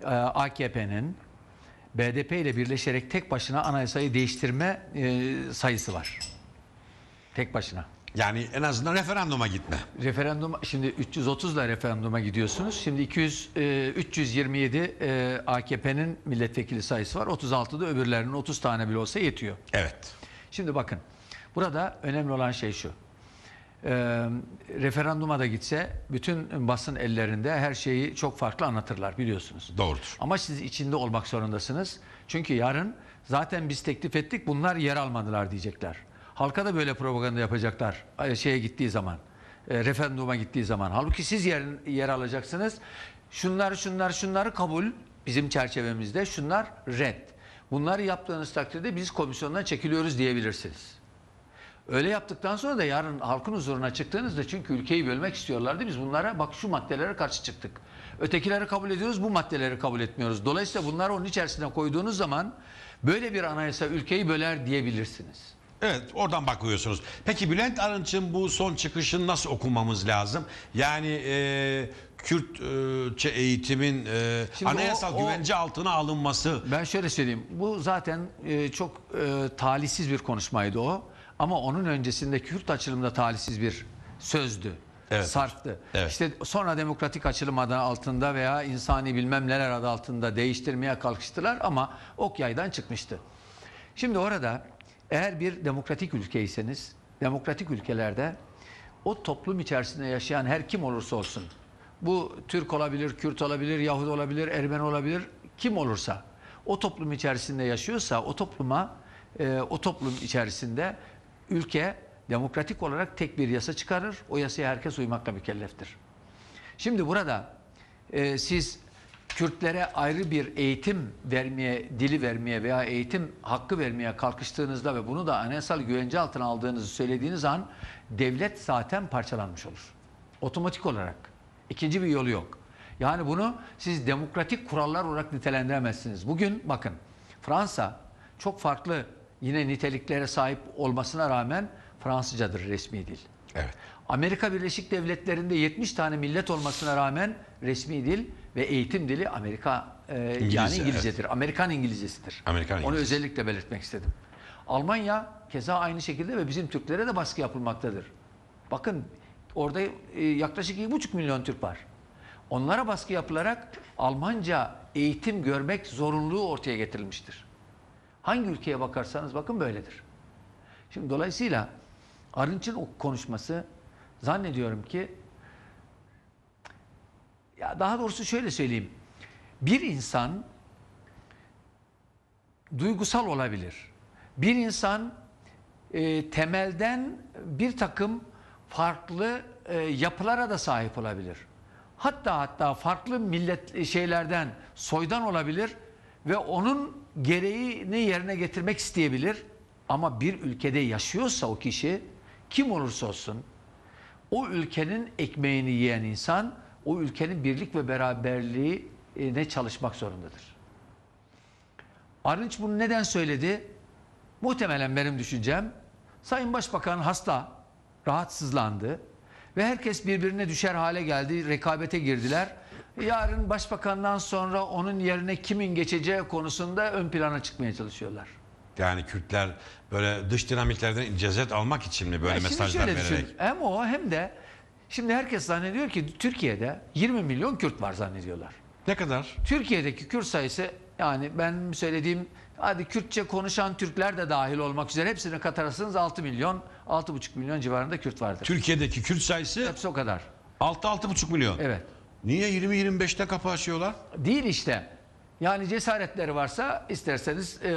e, AKP'nin BDP ile birleşerek tek başına anayasayı değiştirme e, sayısı var. Tek başına. Yani en azından referanduma gitme. Referandum şimdi 330 ile referanduma gidiyorsunuz. Şimdi 200 e, 327 e, AKP'nin milletvekili sayısı var. 36'da öbürlerinin 30 tane bile olsa yetiyor. Evet. Şimdi bakın. Burada önemli olan şey şu. E, referanduma da gitse bütün basın ellerinde her şeyi çok farklı anlatırlar biliyorsunuz. Doğrudur. Ama siz içinde olmak zorundasınız. Çünkü yarın zaten biz teklif ettik bunlar yer almadılar diyecekler. Halka da böyle propaganda yapacaklar şeye gittiği zaman. E, referanduma gittiği zaman. Halbuki siz yer, yer alacaksınız. Şunlar şunlar şunları kabul bizim çerçevemizde. Şunlar red. Bunları yaptığınız takdirde biz komisyondan çekiliyoruz diyebilirsiniz. Öyle yaptıktan sonra da yarın halkın huzuruna çıktığınızda çünkü ülkeyi bölmek istiyorlardı. Biz bunlara bak şu maddelere karşı çıktık. Ötekileri kabul ediyoruz, bu maddeleri kabul etmiyoruz. Dolayısıyla bunları onun içerisine koyduğunuz zaman böyle bir anayasa ülkeyi böler diyebilirsiniz. Evet oradan bakıyorsunuz. Peki Bülent Arınç'ın bu son çıkışını nasıl okumamız
lazım? Yani e, Kürtçe e, eğitimin e, anayasal o- o- güvence
altına alınması. Ben şöyle söyleyeyim. Bu zaten e, çok e, talihsiz bir konuşmaydı o. Ama onun öncesinde Kürt açılımda talihsiz bir sözdü. Evet. Sarftı. Evet. İşte sonra demokratik açılım adı altında veya insani bilmem neler adı altında değiştirmeye kalkıştılar ama ok yaydan çıkmıştı. Şimdi orada eğer bir demokratik ülkeyseniz, demokratik ülkelerde o toplum içerisinde yaşayan her kim olursa olsun, bu Türk olabilir, Kürt olabilir, Yahudi olabilir, Ermeni olabilir, kim olursa, o toplum içerisinde yaşıyorsa o topluma, e, o toplum içerisinde ülke demokratik olarak tek bir yasa çıkarır. O yasaya herkes uymakla mükelleftir. Şimdi burada e, siz Kürtlere ayrı bir eğitim vermeye, dili vermeye veya eğitim hakkı vermeye kalkıştığınızda ve bunu da anayasal güvence altına aldığınızı söylediğiniz an devlet zaten parçalanmış olur. Otomatik olarak. İkinci bir yolu yok. Yani bunu siz demokratik kurallar olarak nitelendiremezsiniz. Bugün bakın Fransa çok farklı yine niteliklere sahip olmasına rağmen Fransızcadır resmi dil. Evet. Amerika Birleşik Devletleri'nde 70 tane millet olmasına rağmen resmi dil ve eğitim dili Amerika e, İngilizce, yani İngilizcedir. Evet. Amerikan İngilizcesidir. Amerikan İngilizcesi. Onu özellikle belirtmek istedim. Almanya keza aynı şekilde ve bizim Türklere de baskı yapılmaktadır. Bakın orada e, yaklaşık buçuk milyon Türk var. Onlara baskı yapılarak Almanca eğitim görmek zorunluluğu ortaya getirilmiştir. Hangi ülkeye bakarsanız bakın böyledir. Şimdi dolayısıyla Arınç'ın o konuşması zannediyorum ki ya daha doğrusu şöyle söyleyeyim. Bir insan duygusal olabilir. Bir insan e, temelden bir takım farklı e, yapılara da sahip olabilir. Hatta hatta farklı millet e, şeylerden soydan olabilir ve onun gereğini yerine getirmek isteyebilir. Ama bir ülkede yaşıyorsa o kişi kim olursa olsun o ülkenin ekmeğini yiyen insan o ülkenin birlik ve beraberliği e, ne çalışmak zorundadır. Arınç bunu neden söyledi? Muhtemelen benim düşüncem Sayın Başbakan hasta, rahatsızlandı ve herkes birbirine düşer hale geldi, rekabete girdiler. Yarın başbakandan sonra onun yerine kimin geçeceği konusunda ön plana çıkmaya çalışıyorlar.
Yani Kürtler böyle dış dinamiklerden cezet almak için mi böyle yani mesajlar vererek? Düşün,
hem o hem de Şimdi herkes zannediyor ki Türkiye'de 20 milyon Kürt var zannediyorlar. Ne kadar? Türkiye'deki Kürt sayısı yani ben söylediğim hadi Kürtçe konuşan Türkler de dahil olmak üzere hepsini katarsanız 6 milyon 6,5 milyon civarında Kürt vardır. Türkiye'deki Kürt sayısı? Hepsi o kadar. 6-6,5 milyon? Evet. Niye 20-25'te kapı açıyorlar? Değil işte. Yani cesaretleri varsa isterseniz e,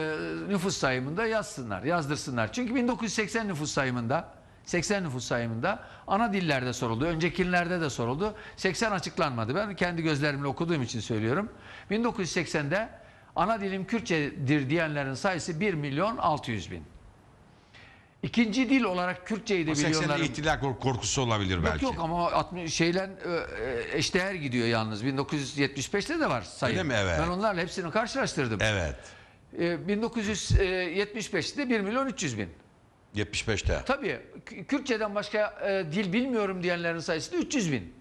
nüfus sayımında yazsınlar, yazdırsınlar. Çünkü 1980 nüfus sayımında 80 nüfus sayımında ana dillerde soruldu. Öncekilerde de soruldu. 80 açıklanmadı. Ben kendi gözlerimle okuduğum için söylüyorum. 1980'de ana dilim Kürtçedir diyenlerin sayısı 1 milyon 600 bin. İkinci dil olarak Kürtçeyi de biliyorlar. 80'de
ihtilal korkusu olabilir
belki. Yok yok ama 60 şeyle e, e, eşdeğer gidiyor yalnız. 1975'te de var sayı. Öyle mi? Evet. Ben onlarla hepsini karşılaştırdım. Evet. 1975'te e, 1 milyon 300 bin. 75'te. Tabii Kürtçeden başka e, dil bilmiyorum diyenlerin sayısı da 300 bin.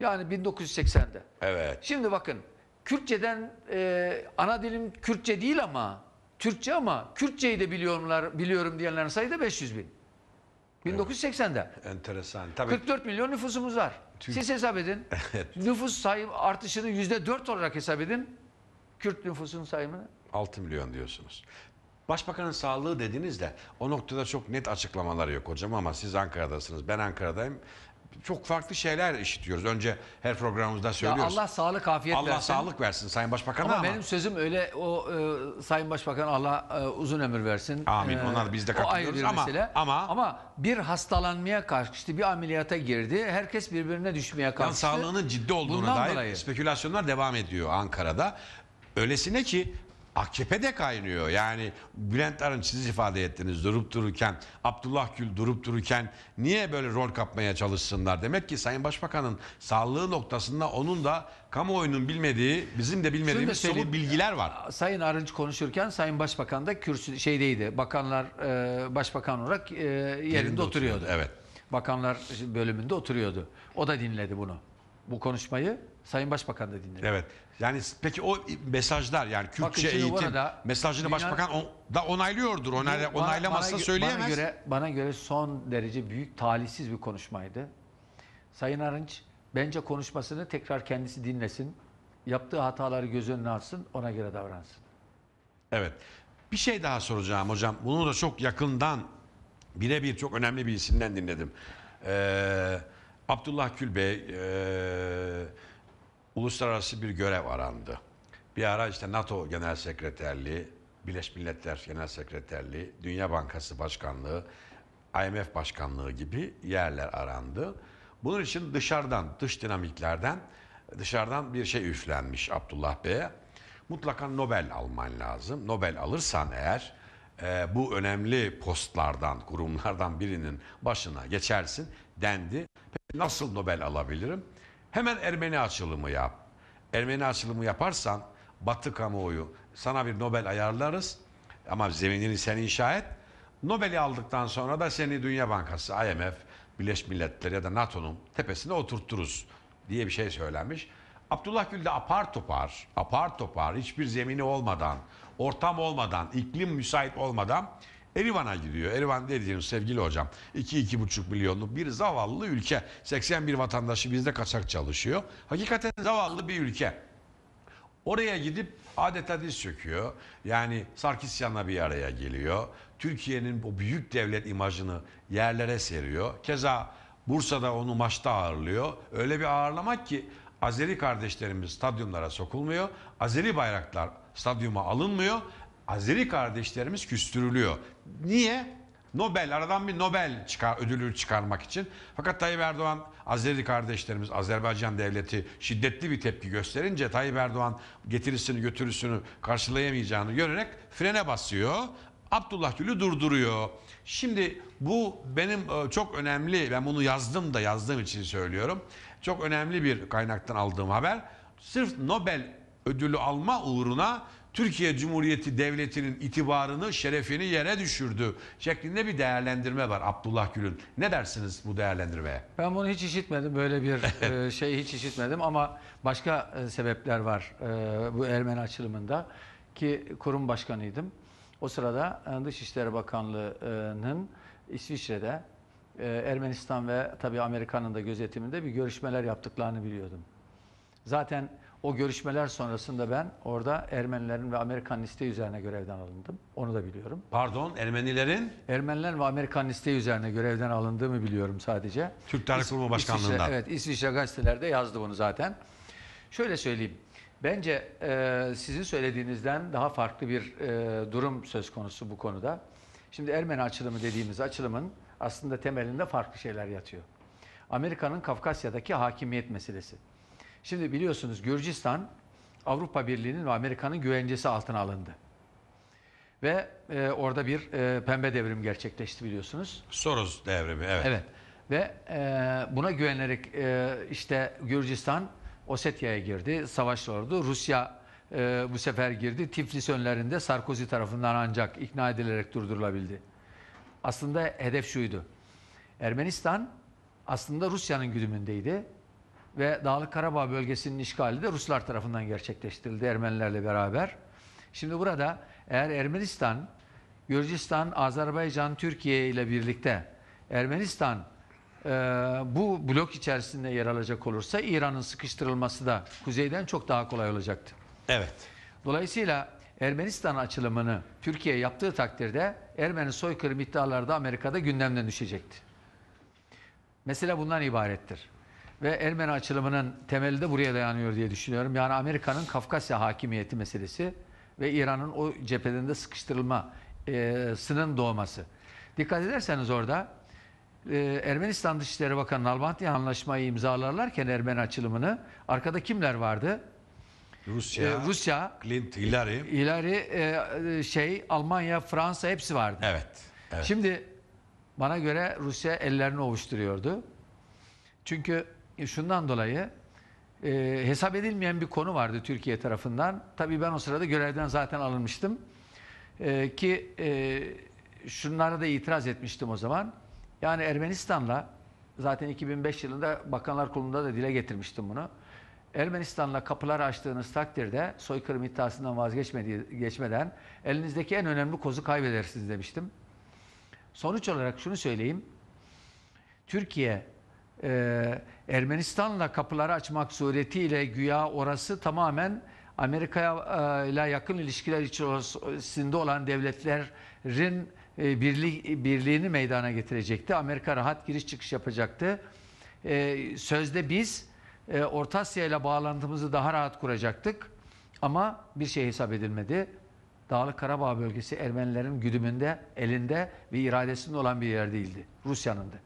Yani 1980'de. Evet. Şimdi bakın Kürtçeden e, ana dilim Kürtçe değil ama Türkçe ama Kürtçeyi de biliyorumlar, biliyorum diyenlerin sayısı da 500 bin. 1980'de. Evet. Enteresan. Tabii. 44 milyon nüfusumuz var. Türk... Siz hesap edin. evet. Nüfus sayım artışını %4 olarak hesap edin. Kürt nüfusun sayımını.
6 milyon diyorsunuz. Başbakanın sağlığı dediniz de o noktada çok net açıklamalar yok hocam ama siz Ankara'dasınız. Ben Ankara'dayım. Çok farklı şeyler işitiyoruz. Önce her programımızda söylüyoruz. Ya Allah
sağlık afiyet Allah versin. sağlık versin Sayın başbakan. ama, ama. benim sözüm öyle o e, Sayın Başbakan Allah e, uzun ömür versin. Amin. Ee, Onlar biz de katılıyoruz ama, ama ama bir hastalanmaya kalkıştı, bir ameliyata girdi. Herkes birbirine düşmeye kalkıştı. Yani sağlığının ciddi olduğuna Bundan dair dolayı.
spekülasyonlar devam ediyor Ankara'da. Öylesine ki AKP de kaynıyor. Yani Bülent Arın siz ifade ettiniz durup dururken, Abdullah Gül durup dururken niye böyle rol kapmaya çalışsınlar? Demek ki Sayın Başbakan'ın sağlığı noktasında onun da kamuoyunun bilmediği, bizim de bilmediğimiz Şimdi somut
bilgiler var. Sayın Arınç konuşurken Sayın Başbakan da kürsü şeydeydi. Bakanlar e, başbakan olarak e, yerinde, yerinde oturuyordu. oturuyordu. Evet. Bakanlar bölümünde oturuyordu. O da dinledi bunu bu konuşmayı Sayın Başbakan da dinledi. Evet.
Yani peki o mesajlar yani Kürtçe Bakın eğitim arada, mesajını dünyanın, Başbakan on, da onaylıyordur. Onayla, bana, onaylamazsa bana, söyleyemez. Bana göre,
bana göre son derece büyük talihsiz bir konuşmaydı. Sayın Arınç bence konuşmasını tekrar kendisi dinlesin. Yaptığı hataları göz önüne alsın. Ona göre davransın.
Evet. Bir şey daha soracağım hocam. Bunu da çok yakından birebir çok önemli bir isimden dinledim. Eee Abdullah Gül Bey e, uluslararası bir görev arandı. Bir ara işte NATO Genel Sekreterliği, Birleşmiş Milletler Genel Sekreterliği, Dünya Bankası Başkanlığı, IMF Başkanlığı gibi yerler arandı. Bunun için dışarıdan, dış dinamiklerden dışarıdan bir şey üflenmiş Abdullah Bey'e. Mutlaka Nobel alman lazım. Nobel alırsan eğer e, bu önemli postlardan, kurumlardan birinin başına geçersin dendi. Peki nasıl Nobel alabilirim? Hemen Ermeni açılımı yap. Ermeni açılımı yaparsan Batı kamuoyu sana bir Nobel ayarlarız ama zeminini sen inşa et. Nobel'i aldıktan sonra da seni Dünya Bankası, IMF, Birleşmiş Milletler ya da NATO'nun tepesine oturturuz diye bir şey söylenmiş. Abdullah Gül de apar topar, apar topar, hiçbir zemini olmadan, ortam olmadan, iklim müsait olmadan Erivan'a gidiyor. Erivan dediğiniz sevgili hocam 2-2,5 milyonluk bir zavallı ülke. 81 vatandaşı bizde kaçak çalışıyor. Hakikaten zavallı bir ülke. Oraya gidip adeta diz çöküyor. Yani Sarkisyan'la bir araya geliyor. Türkiye'nin bu büyük devlet imajını yerlere seriyor. Keza Bursa'da onu maçta ağırlıyor. Öyle bir ağırlamak ki Azeri kardeşlerimiz stadyumlara sokulmuyor. Azeri bayraklar stadyuma alınmıyor. Azeri kardeşlerimiz küstürülüyor. Niye? Nobel, aradan bir Nobel çıkar, ödülü çıkarmak için. Fakat Tayyip Erdoğan, Azeri kardeşlerimiz, Azerbaycan devleti şiddetli bir tepki gösterince Tayyip Erdoğan getirisini götürüsünü karşılayamayacağını görerek frene basıyor. Abdullah Gül'ü durduruyor. Şimdi bu benim e, çok önemli, ben bunu yazdım da yazdığım için söylüyorum. Çok önemli bir kaynaktan aldığım haber. Sırf Nobel ödülü alma uğruna Türkiye Cumhuriyeti Devleti'nin itibarını, şerefini yere düşürdü şeklinde bir değerlendirme var Abdullah Gül'ün. Ne dersiniz bu değerlendirmeye?
Ben bunu hiç işitmedim. Böyle bir şey hiç işitmedim ama başka e, sebepler var e, bu Ermeni açılımında ki kurum başkanıydım. O sırada Dışişleri Bakanlığı'nın İsviçre'de Ermenistan ve tabii Amerika'nın da gözetiminde bir görüşmeler yaptıklarını biliyordum. Zaten o görüşmeler sonrasında ben orada Ermenilerin ve Amerikan listeği üzerine görevden alındım. Onu da biliyorum. Pardon Ermenilerin? Ermeniler ve Amerikan listeği üzerine görevden alındığımı biliyorum sadece. Türkler Kurma Başkanlığı'ndan. İsviçre, evet İsviçre gazetelerde yazdı bunu zaten. Şöyle söyleyeyim. Bence e, sizin söylediğinizden daha farklı bir e, durum söz konusu bu konuda. Şimdi Ermeni açılımı dediğimiz açılımın aslında temelinde farklı şeyler yatıyor. Amerika'nın Kafkasya'daki hakimiyet meselesi. Şimdi biliyorsunuz Gürcistan Avrupa Birliği'nin ve Amerika'nın güvencesi altına alındı. Ve e, orada bir e, pembe devrim gerçekleşti biliyorsunuz. Soros devrimi evet. Evet ve e, buna güvenerek e, işte Gürcistan Osetya'ya girdi, savaş oldu. Rusya e, bu sefer girdi. Tiflis önlerinde Sarkozy tarafından ancak ikna edilerek durdurulabildi. Aslında hedef şuydu. Ermenistan aslında Rusya'nın güdümündeydi ve Dağlık Karabağ bölgesinin işgali de Ruslar tarafından gerçekleştirildi Ermenilerle beraber. Şimdi burada eğer Ermenistan, Gürcistan, Azerbaycan, Türkiye ile birlikte Ermenistan e, bu blok içerisinde yer alacak olursa İran'ın sıkıştırılması da kuzeyden çok daha kolay olacaktı. Evet. Dolayısıyla Ermenistan açılımını Türkiye yaptığı takdirde Ermeni soykırım iddiaları da Amerika'da gündemden düşecekti. Mesela bundan ibarettir ve Ermeni açılımının temeli de buraya dayanıyor diye düşünüyorum. Yani Amerika'nın Kafkasya hakimiyeti meselesi ve İran'ın o cephelerinde sıkıştırılmasının e, doğması. Dikkat ederseniz orada e, Ermenistan Dışişleri Bakanı Nalbantiyan anlaşmayı imzalarlarken Ermeni açılımını arkada kimler vardı? Rusya, ee,
Rusya Clint, Hillary,
Hillary e, e, şey Almanya, Fransa hepsi vardı. Evet, evet. Şimdi bana göre Rusya ellerini ovuşturuyordu. Çünkü e, şundan dolayı e, hesap edilmeyen bir konu vardı Türkiye tarafından. Tabii ben o sırada görevden zaten alınmıştım. E, ki e, şunlara da itiraz etmiştim o zaman. Yani Ermenistan'la zaten 2005 yılında Bakanlar Kurulu'nda da dile getirmiştim bunu. Ermenistan'la kapılar açtığınız takdirde soykırım iddiasından vazgeçmeden elinizdeki en önemli kozu kaybedersiniz demiştim. Sonuç olarak şunu söyleyeyim. Türkiye e, Ermenistan'la kapıları açmak suretiyle güya orası tamamen Amerika'ya e, ile yakın ilişkiler içerisinde olan devletlerin e, birlik, birliğini meydana getirecekti. Amerika rahat giriş çıkış yapacaktı. E, sözde biz Orta Asya ile bağlantımızı daha rahat kuracaktık. Ama bir şey hesap edilmedi. Dağlı Karabağ bölgesi Ermenilerin güdümünde, elinde ve iradesinde olan bir yer değildi. Rusya'nındı.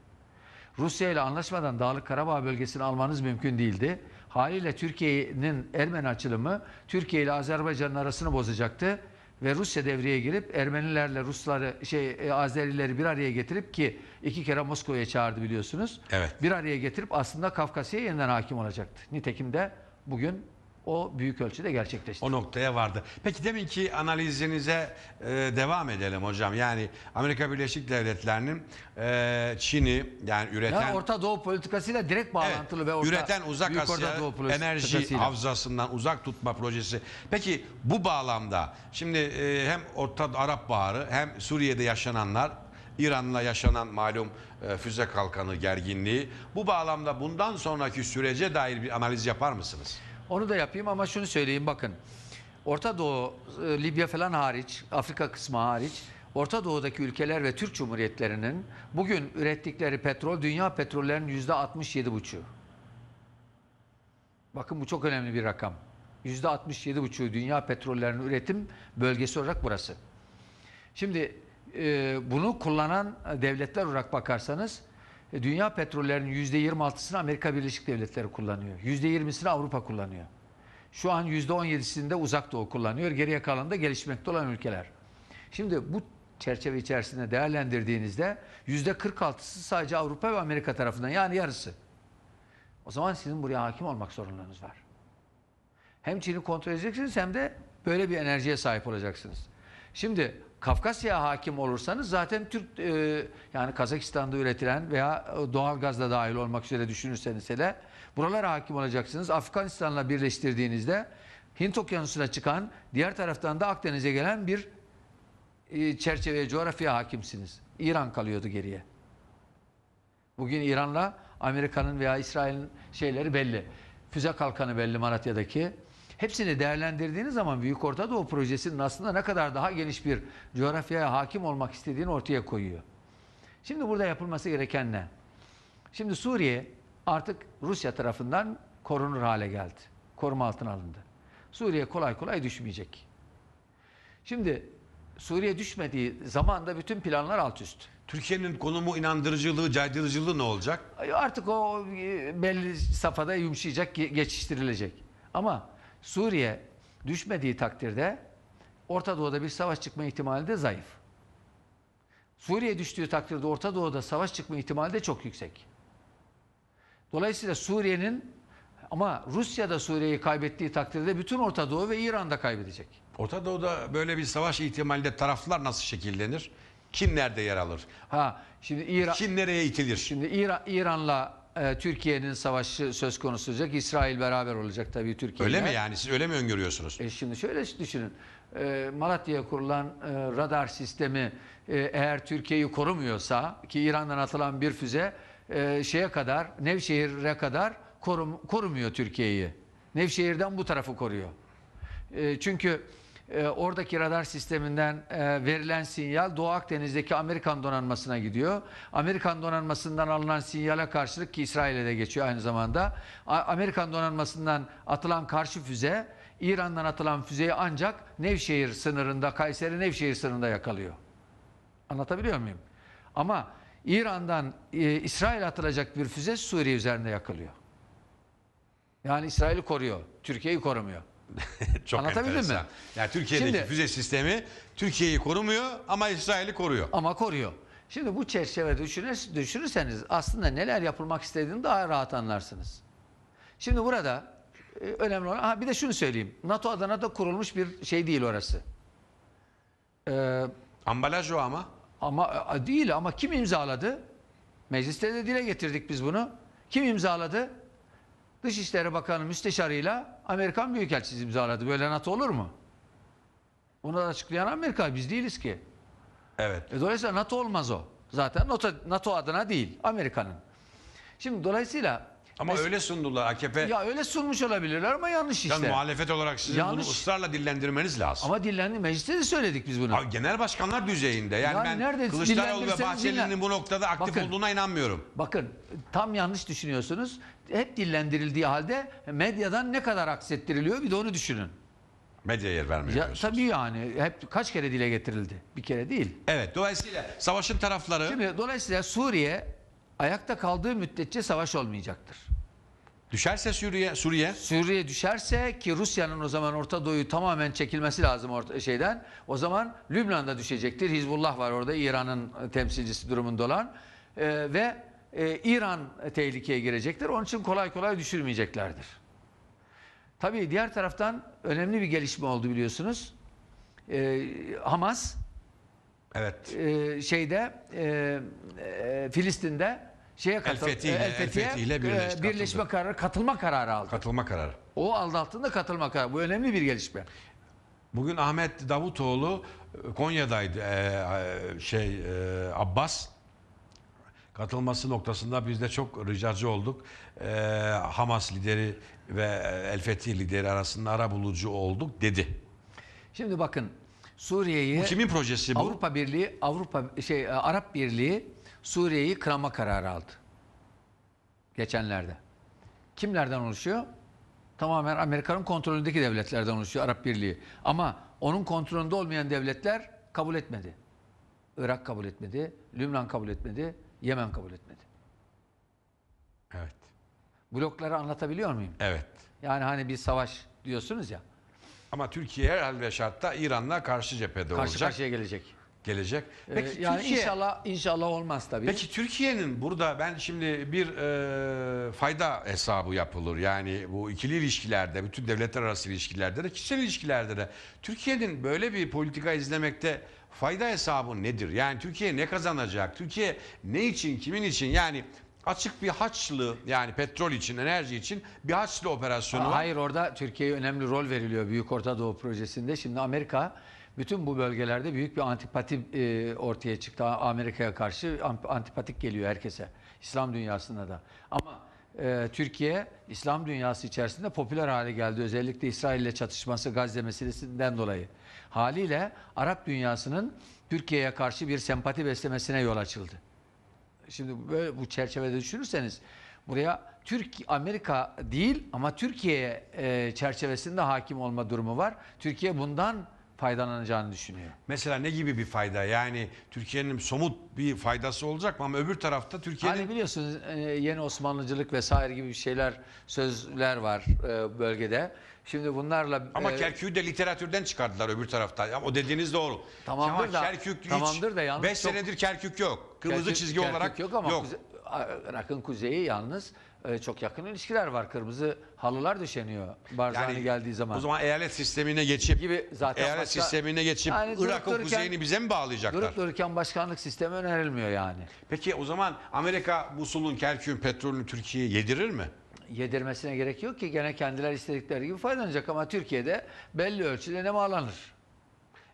Rusya ile anlaşmadan Dağlık Karabağ bölgesini almanız mümkün değildi. Haliyle Türkiye'nin Ermeni açılımı Türkiye ile Azerbaycan'ın arasını bozacaktı ve Rusya devreye girip Ermenilerle Rusları şey e, Azerileri bir araya getirip ki iki kere Moskova'ya çağırdı biliyorsunuz. Evet. Bir araya getirip aslında Kafkasya'ya yeniden hakim olacaktı. Nitekim de bugün o büyük ölçüde
gerçekleşti. O noktaya vardı. Peki demin ki analizinize e, devam edelim hocam. Yani Amerika Birleşik Devletleri'nin e, Çin'i yani üreten... Ya
Orta Doğu politikasıyla direkt bağlantılı evet, ve orta, üreten Uzak Büyük Asya Doğu enerji
havzasından uzak tutma projesi. Peki bu bağlamda şimdi e, hem Orta Arap Baharı hem Suriye'de yaşananlar İran'la yaşanan malum e, füze kalkanı gerginliği. Bu
bağlamda bundan sonraki sürece dair bir analiz yapar mısınız? Onu da yapayım ama şunu söyleyeyim bakın. Orta Doğu, e, Libya falan hariç, Afrika kısmı hariç Orta Doğu'daki ülkeler ve Türk Cumhuriyetlerinin bugün ürettikleri petrol dünya petrollerinin yüzde 67 buçu. Bakın bu çok önemli bir rakam. Yüzde 67 buçu dünya petrollerinin üretim bölgesi olarak burası. Şimdi e, bunu kullanan devletler olarak bakarsanız e, dünya petrollerinin %26'sını Amerika Birleşik Devletleri kullanıyor. %20'sini Avrupa kullanıyor. Şu an %17'sini de uzak doğu kullanıyor. Geriye kalan da gelişmekte olan ülkeler. Şimdi bu çerçeve içerisinde değerlendirdiğinizde %46'sı sadece Avrupa ve Amerika tarafından yani yarısı. O zaman sizin buraya hakim olmak zorunluluğunuz var. Hem Çin'i kontrol edeceksiniz hem de böyle bir enerjiye sahip olacaksınız. Şimdi Kafkasya hakim olursanız zaten Türk e, yani Kazakistan'da üretilen veya e, doğal gazla dahil olmak üzere düşünürseniz hele buralara hakim olacaksınız. Afganistan'la birleştirdiğinizde Hint okyanusuna çıkan diğer taraftan da Akdeniz'e gelen bir e, çerçeveye coğrafya hakimsiniz. İran kalıyordu geriye. Bugün İran'la Amerika'nın veya İsrail'in şeyleri belli. Füze kalkanı belli Maratya'daki. Hepsini değerlendirdiğiniz zaman Büyük Orta Doğu projesinin aslında ne kadar daha geniş bir coğrafyaya hakim olmak istediğini ortaya koyuyor. Şimdi burada yapılması gereken ne? Şimdi Suriye artık Rusya tarafından korunur hale geldi. Koruma altına alındı. Suriye kolay kolay düşmeyecek. Şimdi Suriye düşmediği zaman da bütün planlar alt üst. Türkiye'nin konumu, inandırıcılığı, caydırıcılığı ne olacak? Artık o e, belli safhada yumuşayacak, geçiştirilecek. Ama Suriye düşmediği takdirde Orta Doğu'da bir savaş çıkma ihtimali de zayıf. Suriye düştüğü takdirde Orta Doğu'da savaş çıkma ihtimali de çok yüksek. Dolayısıyla Suriye'nin ama Rusya da Suriye'yi kaybettiği takdirde bütün Orta Doğu ve İran da kaybedecek. Orta Doğu'da böyle bir savaş ihtimalinde taraflar nasıl şekillenir? Kim
nerede yer alır?
Ha, şimdi İran Kim nereye itilir? Şimdi İran İran'la e, Türkiye'nin savaşı söz konusu olacak. İsrail beraber olacak tabii Türkiye. Öyle mi yani? Siz öyle mi öngörüyorsunuz? E şimdi şöyle düşünün. E, Malatya'ya kurulan e, radar sistemi e, eğer Türkiye'yi korumuyorsa ki İran'dan atılan bir füze e, şeye kadar Nevşehir'e kadar korum, korumuyor Türkiye'yi. Nevşehir'den bu tarafı koruyor. E, çünkü e, oradaki radar sisteminden e, verilen sinyal Doğu Akdeniz'deki Amerikan donanmasına gidiyor. Amerikan donanmasından alınan sinyale karşılık ki İsrail'e de geçiyor aynı zamanda. A, Amerikan donanmasından atılan karşı füze İran'dan atılan füzeyi ancak Nevşehir sınırında, Kayseri Nevşehir sınırında yakalıyor. Anlatabiliyor muyum? Ama İran'dan e, İsrail atılacak bir füze Suriye üzerinde yakalıyor. Yani İsrail'i koruyor, Türkiye'yi korumuyor.
Çok Anlatabildim mi? Yani Türkiye'deki Şimdi, füze sistemi Türkiye'yi korumuyor ama İsrail'i koruyor.
Ama koruyor. Şimdi bu çerçevede düşünür, düşünürseniz aslında neler yapılmak istediğini daha rahat anlarsınız. Şimdi burada e, önemli olan, ha bir de şunu söyleyeyim. NATO da kurulmuş bir şey değil orası. Ee, Ambalaj o ama. Ama e, değil ama kim imzaladı? Mecliste de dile getirdik biz bunu. Kim imzaladı? Dışişleri Bakanı müsteşarıyla Amerikan Büyükelçisi imzaladı. Böyle NATO olur mu? da açıklayan Amerika biz değiliz ki. Evet. E, dolayısıyla NATO olmaz o. Zaten NATO, NATO adına değil Amerika'nın. Şimdi dolayısıyla ama Mes öyle
sundular AKP. Ya
öyle sunmuş olabilirler ama yanlış işte. Yani muhalefet
olarak sizin yanlış. bunu ısrarla dillendirmeniz lazım. Ama dillendi mecliste de söyledik biz bunu. Abi, genel başkanlar düzeyinde. Yani, yani ben nerede Kılıçdaroğlu ve Bahçeli'nin dinlen... bu
noktada aktif bakın, olduğuna inanmıyorum. Bakın tam yanlış düşünüyorsunuz hep dillendirildiği halde medyadan ne kadar aksettiriliyor bir de onu düşünün. Medya yer vermiyor ya, Tabii yani hep kaç kere dile getirildi? Bir kere değil. Evet dolayısıyla savaşın tarafları... Şimdi dolayısıyla Suriye ayakta kaldığı müddetçe savaş olmayacaktır. Düşerse Suriye, Suriye. Suriye düşerse ki Rusya'nın o zaman Orta Doğu'yu tamamen çekilmesi lazım orta şeyden. O zaman Lübnan'da düşecektir. Hizbullah var orada İran'ın temsilcisi durumunda olan. Ee, ve e, İran tehlikeye girecektir. Onun için kolay kolay düşürmeyeceklerdir. Tabii diğer taraftan önemli bir gelişme oldu biliyorsunuz. E, Hamas evet. E, şeyde e, e, Filistin'de şeye katıl, e, El Fethi'ye El e, birleş, birleşme katıldı. kararı, katılma kararı aldı. Katılma kararı. O aldı altında katılma kararı. Bu önemli bir
gelişme. Bugün Ahmet Davutoğlu e, Konya'daydı. Ee, şey e, Abbas katılması noktasında biz de çok ricacı olduk. E, Hamas lideri ve e, El Fethi lideri arasında ara bulucu olduk dedi.
Şimdi bakın Suriye'yi kimin projesi bu? Avrupa Birliği Avrupa şey e, Arap Birliği Suriye'yi kırama kararı aldı. Geçenlerde. Kimlerden oluşuyor? Tamamen Amerika'nın kontrolündeki devletlerden oluşuyor Arap Birliği. Ama onun kontrolünde olmayan devletler kabul etmedi. Irak kabul etmedi, Lübnan kabul etmedi, Yemen kabul etmedi. Evet. Blokları anlatabiliyor muyum? Evet. Yani hani bir savaş diyorsunuz ya.
Ama Türkiye herhalde şartta İran'la karşı cephede karşı olacak. Karşı karşıya gelecek. Gelecek. Ee, Peki ee, yani Türkiye, inşallah
inşallah olmaz tabii. Peki Türkiye'nin burada ben şimdi bir e,
fayda hesabı yapılır. Yani bu ikili ilişkilerde, bütün devletler arası ilişkilerde de, kişisel ilişkilerde de Türkiye'nin böyle bir politika izlemekte fayda hesabı nedir? Yani Türkiye ne kazanacak? Türkiye ne için, kimin için? Yani açık bir haçlı yani petrol için, enerji için bir haçlı operasyonu Aa, var. Hayır
orada Türkiye'ye önemli rol veriliyor Büyük Orta Doğu projesinde. Şimdi Amerika bütün bu bölgelerde büyük bir antipati e, ortaya çıktı. Amerika'ya karşı antipatik geliyor herkese. İslam dünyasında da. Ama e, Türkiye İslam dünyası içerisinde popüler hale geldi. Özellikle İsrail ile çatışması Gazze meselesinden dolayı. Haliyle Arap dünyasının Türkiye'ye karşı bir sempati beslemesine yol açıldı. Şimdi böyle bu çerçevede düşünürseniz buraya Türk Amerika değil ama Türkiye e, çerçevesinde hakim olma durumu var. Türkiye bundan faydalanacağını düşünüyor. Mesela ne gibi bir fayda? Yani Türkiye'nin somut bir faydası olacak mı? Ama öbür tarafta Türkiye'nin... Hani biliyorsunuz e, yeni Osmanlıcılık vesaire gibi şeyler, sözler var e, bölgede. Şimdi bunlarla... Ama e, Kerkük'ü
de literatürden çıkardılar öbür tarafta. Ama o dediğiniz doğru. Tamamdır ama da, Kerkük tamamdır hiç, da yalnız 5 senedir Kerkük
yok. Kırmızı Kerkük, çizgi Kerkük olarak yok. ama yok. Kuze, Irak'ın kuzeyi yalnız e, çok yakın ilişkiler var. Kırmızı halılar düşeniyor Barzani yani, geldiği zaman. O zaman
eyalet sistemine geçip gibi zaten eyalet başka, sistemine geçip yani Irak'ın kuzeyini bize mi bağlayacaklar? Durup dururken başkanlık sistemi önerilmiyor yani. Peki o zaman Amerika bu sulun, Kerkük'ün petrolünü Türkiye'ye
yedirir mi? yedirmesine gerek yok ki gene kendiler istedikleri gibi faydalanacak ama Türkiye'de belli ölçüde ne bağlanır?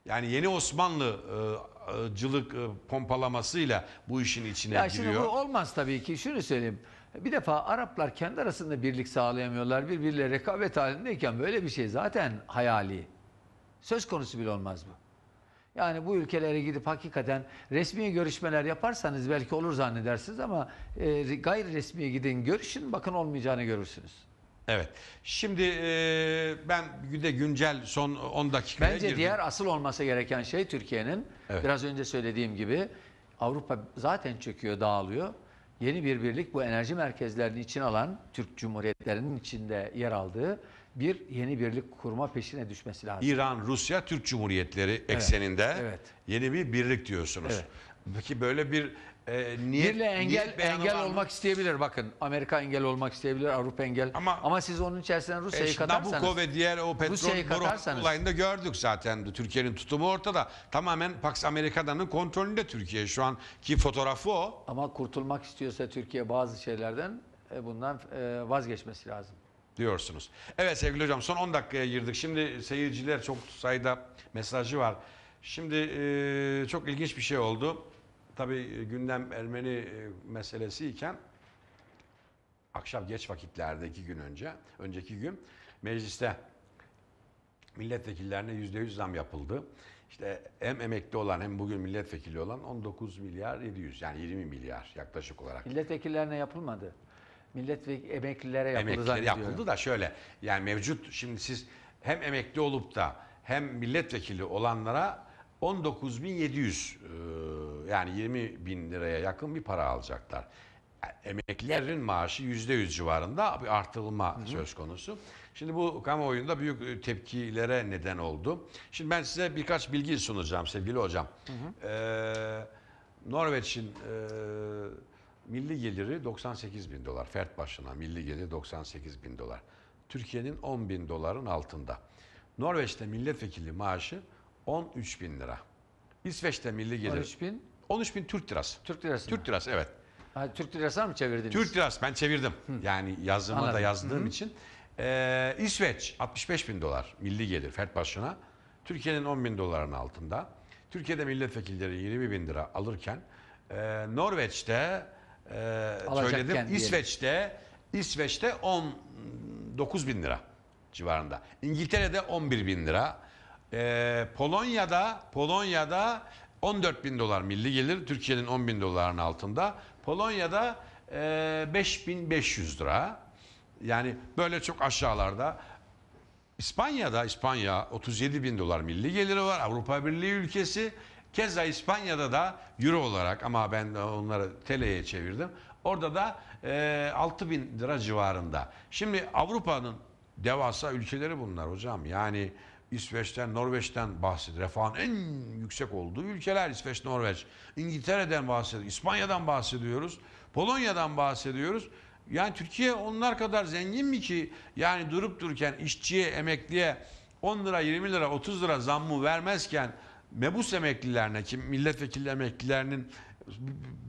Yani yeni Osmanlıcılık e, e, e, pompalamasıyla bu işin içine ya giriyor. Şimdi bu olmaz tabii ki. Şunu söyleyeyim. Bir defa Araplar kendi arasında birlik sağlayamıyorlar. Birbirleriyle rekabet halindeyken böyle bir şey zaten hayali. Söz konusu bile olmaz bu. Yani bu ülkelere gidip hakikaten resmi görüşmeler yaparsanız belki olur zannedersiniz ama e, gayri resmiye gidin görüşün bakın olmayacağını görürsünüz. Evet. Şimdi e, ben de güncel son 10 dakikaya Bence girdim. diğer asıl olması gereken şey Türkiye'nin evet. biraz önce söylediğim gibi Avrupa zaten çöküyor, dağılıyor. Yeni bir birlik bu enerji merkezlerini için alan Türk Cumhuriyetlerinin içinde yer aldığı bir yeni birlik kurma peşine düşmesi lazım.
İran, Rusya, Türk Cumhuriyetleri ekseninde evet. yeni bir birlik diyorsunuz. Evet.
Peki böyle bir e, niyet, Birle engel, niyet engel olmak isteyebilir bakın. Amerika engel olmak isteyebilir, Avrupa engel. Ama, Ama siz onun içerisinde Rusya'yı e, katarsanız. Nabucco ve diğer o petrol
olayında gördük zaten. Türkiye'nin tutumu ortada. Tamamen Pax Amerika'danın kontrolünde
Türkiye şu an ki fotoğrafı o. Ama kurtulmak istiyorsa Türkiye bazı şeylerden e, bundan e, vazgeçmesi lazım diyorsunuz.
Evet sevgili hocam son 10 dakikaya girdik. Şimdi seyirciler çok sayıda mesajı var. Şimdi e, çok ilginç bir şey oldu. Tabii e, gündem Ermeni e, meselesi iken akşam geç vakitlerde iki gün önce, önceki gün mecliste milletvekillerine yüzde yüz zam yapıldı. İşte hem emekli olan hem bugün milletvekili olan
19 milyar 700 yani 20 milyar yaklaşık olarak. Milletvekillerine yapılmadı milletvekili emeklilere yapıldı Emeklilere zannediyorum. yapıldı
da şöyle yani mevcut şimdi siz hem emekli olup da hem milletvekili olanlara 19.700 e, yani 20 bin liraya yakın bir para alacaklar. Yani emeklilerin maaşı %100 civarında bir artılma hı hı. söz konusu. Şimdi bu kamuoyunda büyük tepkilere neden oldu. Şimdi ben size birkaç bilgi sunacağım sevgili hocam. Hı hı. Ee, Norveç'in e, milli geliri 98 bin dolar. Fert başına milli geliri 98 bin dolar. Türkiye'nin 10 bin doların altında. Norveç'te milletvekili maaşı 13 bin lira. İsveç'te milli gelir... 13 bin? 13 bin Türk lirası. Türk lirası Türk lirası evet. Ha, Türk lirası mı çevirdiniz? Türk lirası ben çevirdim. Hı. Yani yazıma Anladım. da yazdığım Hı için. Ee, İsveç 65 bin dolar milli gelir fert başına. Türkiye'nin 10 bin doların altında. Türkiye'de milletvekilleri 20 bin lira alırken e, Norveç'te e, söyledim. İsveç'te İsveç'te 19 bin lira civarında. İngiltere'de 11 bin lira. E, Polonya'da Polonya'da 14 bin dolar milli gelir. Türkiye'nin 10 bin doların altında. Polonya'da e, 5500 lira. Yani böyle çok aşağılarda. İspanya'da İspanya 37 bin dolar milli geliri var. Avrupa Birliği ülkesi. Keza İspanya'da da euro olarak ama ben onları TL'ye çevirdim. Orada da e, 6 bin lira civarında. Şimdi Avrupa'nın devasa ülkeleri bunlar hocam. Yani İsveç'ten, Norveç'ten bahsediyor. Refahın en yüksek olduğu ülkeler İsveç, Norveç. İngiltere'den bahsediyoruz. İspanya'dan bahsediyoruz. Polonya'dan bahsediyoruz. Yani Türkiye onlar kadar zengin mi ki? Yani durup dururken işçiye, emekliye 10 lira, 20 lira, 30 lira zammı vermezken mebus emeklilerine, ki milletvekili emeklilerinin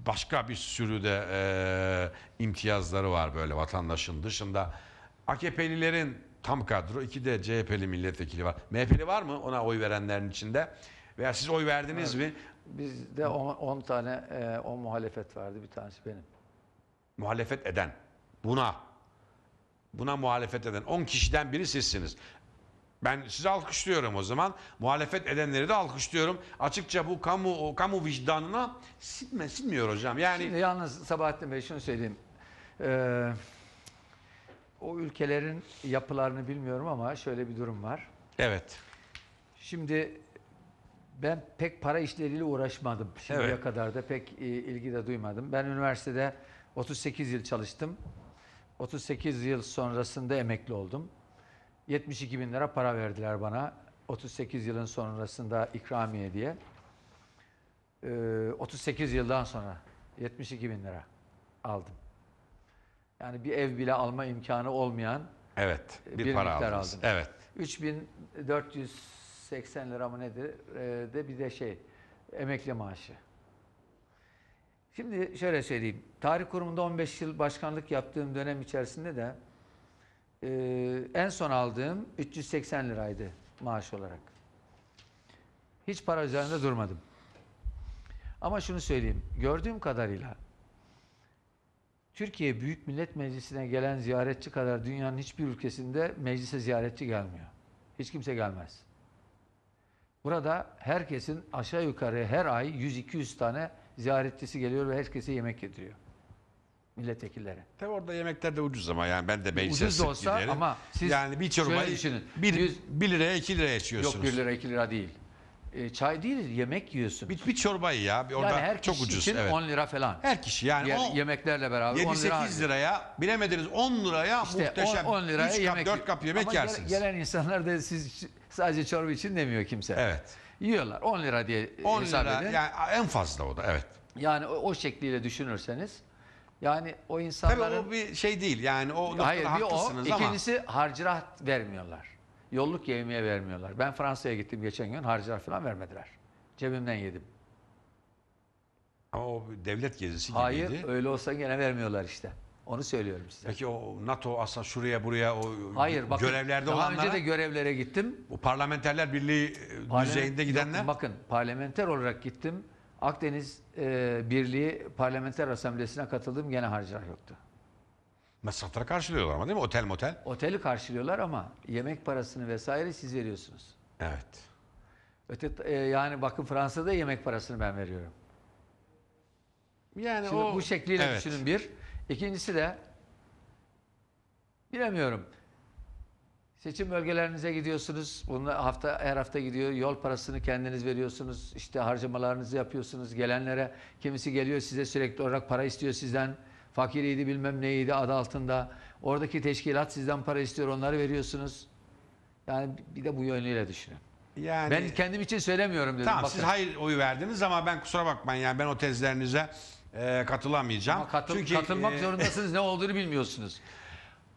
başka bir sürü de e, imtiyazları var böyle vatandaşın dışında. AKP'lilerin tam kadro, iki de CHP'li milletvekili var. MHP'li var mı ona oy verenlerin içinde? Veya siz oy verdiniz evet. mi?
Bizde 10 tane 10 e, muhalefet vardı, bir tanesi benim.
Muhalefet eden, buna, buna muhalefet eden 10 kişiden biri sizsiniz. Ben sizi alkışlıyorum o zaman. Muhalefet edenleri de alkışlıyorum. Açıkça bu kamu kamu vicdanına
sinme, sinmiyor hocam. Yani Şimdi yalnız Sabahattin Bey şunu söyleyeyim. Ee, o ülkelerin yapılarını bilmiyorum ama şöyle bir durum var. Evet. Şimdi ben pek para işleriyle uğraşmadım. Şimdiye evet. kadar da pek e, ilgi de duymadım. Ben üniversitede 38 yıl çalıştım. 38 yıl sonrasında emekli oldum. 72 bin lira para verdiler bana. 38 yılın sonrasında ikramiye diye. Ee, 38 yıldan sonra 72 bin lira aldım. Yani bir ev bile alma imkanı olmayan evet, e, bir, bir para miktar aldınız. aldım. Evet. 3480 lira mı nedir? Ee, de bir de şey emekli maaşı. Şimdi şöyle söyleyeyim. Tarih kurumunda 15 yıl başkanlık yaptığım dönem içerisinde de e, en son aldığım 380 liraydı maaş olarak. Hiç para üzerinde durmadım. Ama şunu söyleyeyim. Gördüğüm kadarıyla Türkiye Büyük Millet Meclisi'ne gelen ziyaretçi kadar dünyanın hiçbir ülkesinde meclise ziyaretçi gelmiyor. Hiç kimse gelmez. Burada herkesin aşağı yukarı her ay 100-200 tane ziyaretçisi geliyor ve herkese yemek getiriyor milletvekilleri. Tabi orada yemekler de
ucuz ama yani ben de meclise Ucuz da olsa giderim. ama siz yani bir şöyle çorbayı düşünün. 1, Yüz- 1 liraya 2 liraya içiyorsunuz. Yok 1 lira
2 lira değil. E, çay değil yemek yiyorsunuz. Bir, bir çorbayı ya bir orada yani her çok kişi ucuz. için Evet. 10 lira falan. her kişi yani Diğer o yemeklerle beraber 7 8 liraya bilemediniz 10 liraya İşte muhteşem 10, 10 liraya 3 yemek kap 4 kap yemek Ama gel- yersiniz. Gelen insanlar da siz sadece çorba için demiyor kimse. Evet. Yiyorlar 10 lira diye 10 hesap lira edin. yani en fazla o da evet. Yani o, o şekliyle düşünürseniz yani o insanların... Tabii o bir şey değil yani o Hayır bir o. Ama... İkincisi harcırah vermiyorlar. Yolluk yemeğe vermiyorlar. Ben Fransa'ya gittim geçen gün harcırah falan vermediler. Cebimden yedim. Ama o devlet gezisi Hayır, gibiydi. Hayır öyle olsa gene vermiyorlar işte. Onu söylüyorum size. Peki
o NATO asla şuraya buraya o Hayır, bakın, görevlerde daha olanlara... önce de
görevlere gittim. Bu
parlamenterler
birliği e, Parlament, düzeyinde gidenler. Bakın parlamenter olarak gittim. Akdeniz e, Birliği Parlamenter Asamblesi'ne katıldığım gene harcar yoktu. Masrafları karşılıyorlar ama değil mi? Otel motel. Oteli karşılıyorlar ama yemek parasını vesaire siz veriyorsunuz. Evet. Öte e, yani bakın Fransa'da yemek parasını ben veriyorum.
Yani Şimdi o, bu şekliyle evet. düşünün bir.
İkincisi de bilemiyorum. Seçim bölgelerinize gidiyorsunuz. Bunu hafta her hafta gidiyor. Yol parasını kendiniz veriyorsunuz. İşte harcamalarınızı yapıyorsunuz. Gelenlere kimisi geliyor size sürekli olarak para istiyor sizden. Fakiriydi bilmem neydi adı altında. Oradaki teşkilat sizden para istiyor. Onları veriyorsunuz. Yani bir de bu yönüyle düşünün. Yani, ben kendim için söylemiyorum dedim. Tamam Bakın. siz hayır oyu verdiniz ama ben kusura bakmayın yani ben
o tezlerinize e, katılamayacağım. katıl, Çünkü, katılmak e, zorundasınız
ne olduğunu bilmiyorsunuz.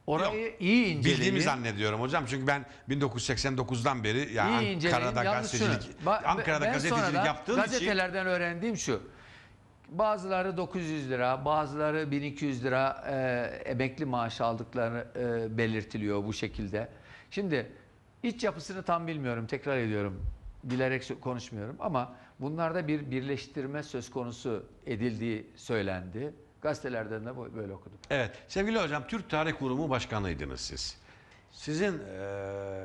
Orayı Yok, iyi inceleyin. Bildiğimi zannediyorum hocam. Çünkü ben 1989'dan beri yani Ankara'da gazetecilik, Ankara'da gazetecilik sonradan yaptığım için gazetelerden
öğrendiğim şu. Bazıları 900 lira, bazıları 1200 lira e, emekli maaşı aldıkları e, belirtiliyor bu şekilde. Şimdi iç yapısını tam bilmiyorum, tekrar ediyorum. Bilerek konuşmuyorum ama bunlarda bir birleştirme söz konusu edildiği söylendi. Gazetelerden de böyle okudum. Evet. Sevgili hocam Türk
Tarih Kurumu Başkanıydınız siz.
Sizin ee,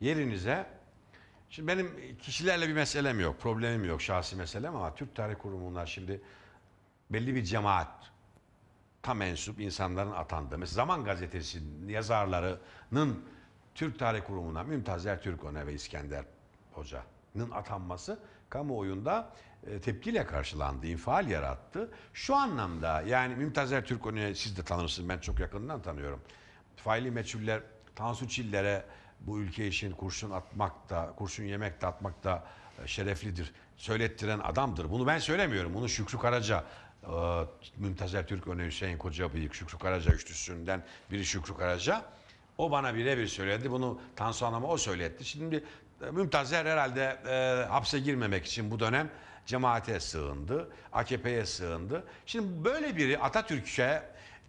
yerinize şimdi benim kişilerle bir meselem yok, problemim yok, şahsi meselem ama Türk Tarih Kurumu'na şimdi belli bir cemaat tam mensup insanların atandığı. Mesela Zaman Gazetesi'nin yazarlarının Türk Tarih Kurumu'na Mümtaz Ertürk Öne ve İskender Hoca'nın atanması kamuoyunda e, tepkiyle karşılandı, infial yarattı. Şu anlamda yani Mümtaz Ertürkoğlu'yu siz de tanırsınız ben çok yakından tanıyorum. Faili meçhuller Tansu Çiller'e bu ülke için kurşun atmak da, kurşun yemek de atmak da e, şereflidir. Söylettiren adamdır. Bunu ben söylemiyorum. Bunu Şükrü Karaca, e, Mümtaz Ertürk, Öne Hüseyin büyük, Şükrü Karaca üçlüsünden biri Şükrü Karaca. O bana birebir söyledi. Bunu Tansu Hanım'a o söyletti. Şimdi Mümtazer herhalde e, hapse girmemek için bu dönem cemaate sığındı, AKP'ye sığındı. Şimdi böyle biri Atatürk'e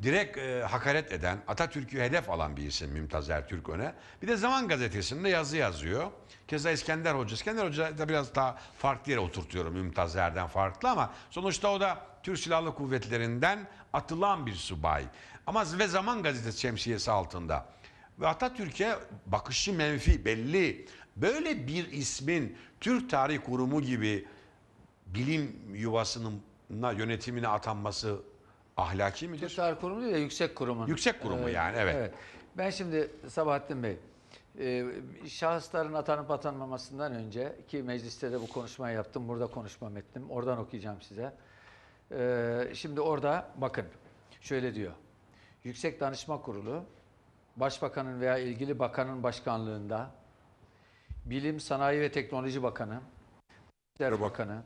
direkt e, hakaret eden, Atatürk'ü hedef alan bir isim Mümtaz Ertürk öne. Bir de Zaman Gazetesi'nde yazı yazıyor. Keza İskender Hoca. İskender Hoca da biraz daha farklı yere oturtuyorum Mümtaz Er'den farklı ama sonuçta o da Türk Silahlı Kuvvetleri'nden atılan bir subay. Ama ve Zaman Gazetesi şemsiyesi altında. Ve Atatürk'e bakışı menfi belli. Böyle bir ismin Türk Tarih Kurumu gibi bilim yuvasının yönetimine atanması ahlaki midir? Tutar kurumu değil de yüksek
kurumun. Yüksek kurumu ee, yani evet. evet. Ben şimdi Sabahattin Bey, e, şahısların atanıp atanmamasından önce ki mecliste de bu konuşmayı yaptım, burada konuşmam ettim, oradan okuyacağım size. E, şimdi orada bakın şöyle diyor. Yüksek Danışma Kurulu, Başbakanın veya ilgili bakanın başkanlığında Bilim, Sanayi ve Teknoloji Bakanı, İşler Bakanı,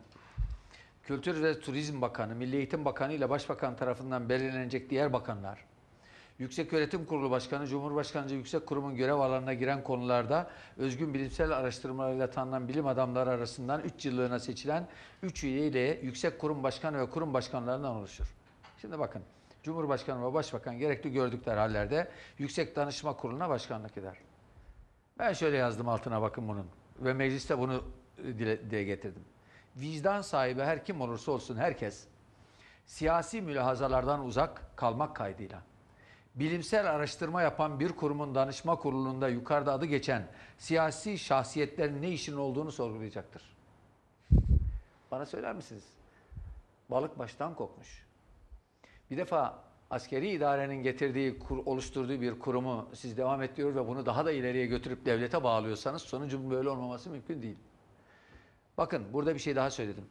Kültür ve Turizm Bakanı, Milli Eğitim Bakanı ile Başbakan tarafından belirlenecek diğer bakanlar, Yüksek Öğretim Kurulu Başkanı, Cumhurbaşkanıcı Yüksek Kurum'un görev alanına giren konularda özgün bilimsel araştırmalarıyla tanınan bilim adamları arasından 3 yıllığına seçilen 3 üye ile Yüksek Kurum Başkanı ve Kurum Başkanlarından oluşur. Şimdi bakın, Cumhurbaşkanı ve Başbakan gerekli gördükleri hallerde Yüksek Danışma Kurulu'na başkanlık eder. Ben şöyle yazdım altına bakın bunun ve mecliste bunu dile, dile getirdim vicdan sahibi her kim olursa olsun herkes siyasi mülahazalardan uzak kalmak kaydıyla bilimsel araştırma yapan bir kurumun danışma kurulunda yukarıda adı geçen siyasi şahsiyetlerin ne işin olduğunu sorgulayacaktır. Bana söyler misiniz? Balık baştan kokmuş. Bir defa askeri idarenin getirdiği, oluşturduğu bir kurumu siz devam ettiriyor ve bunu daha da ileriye götürüp devlete bağlıyorsanız sonucun böyle olmaması mümkün değil. Bakın burada bir şey daha söyledim.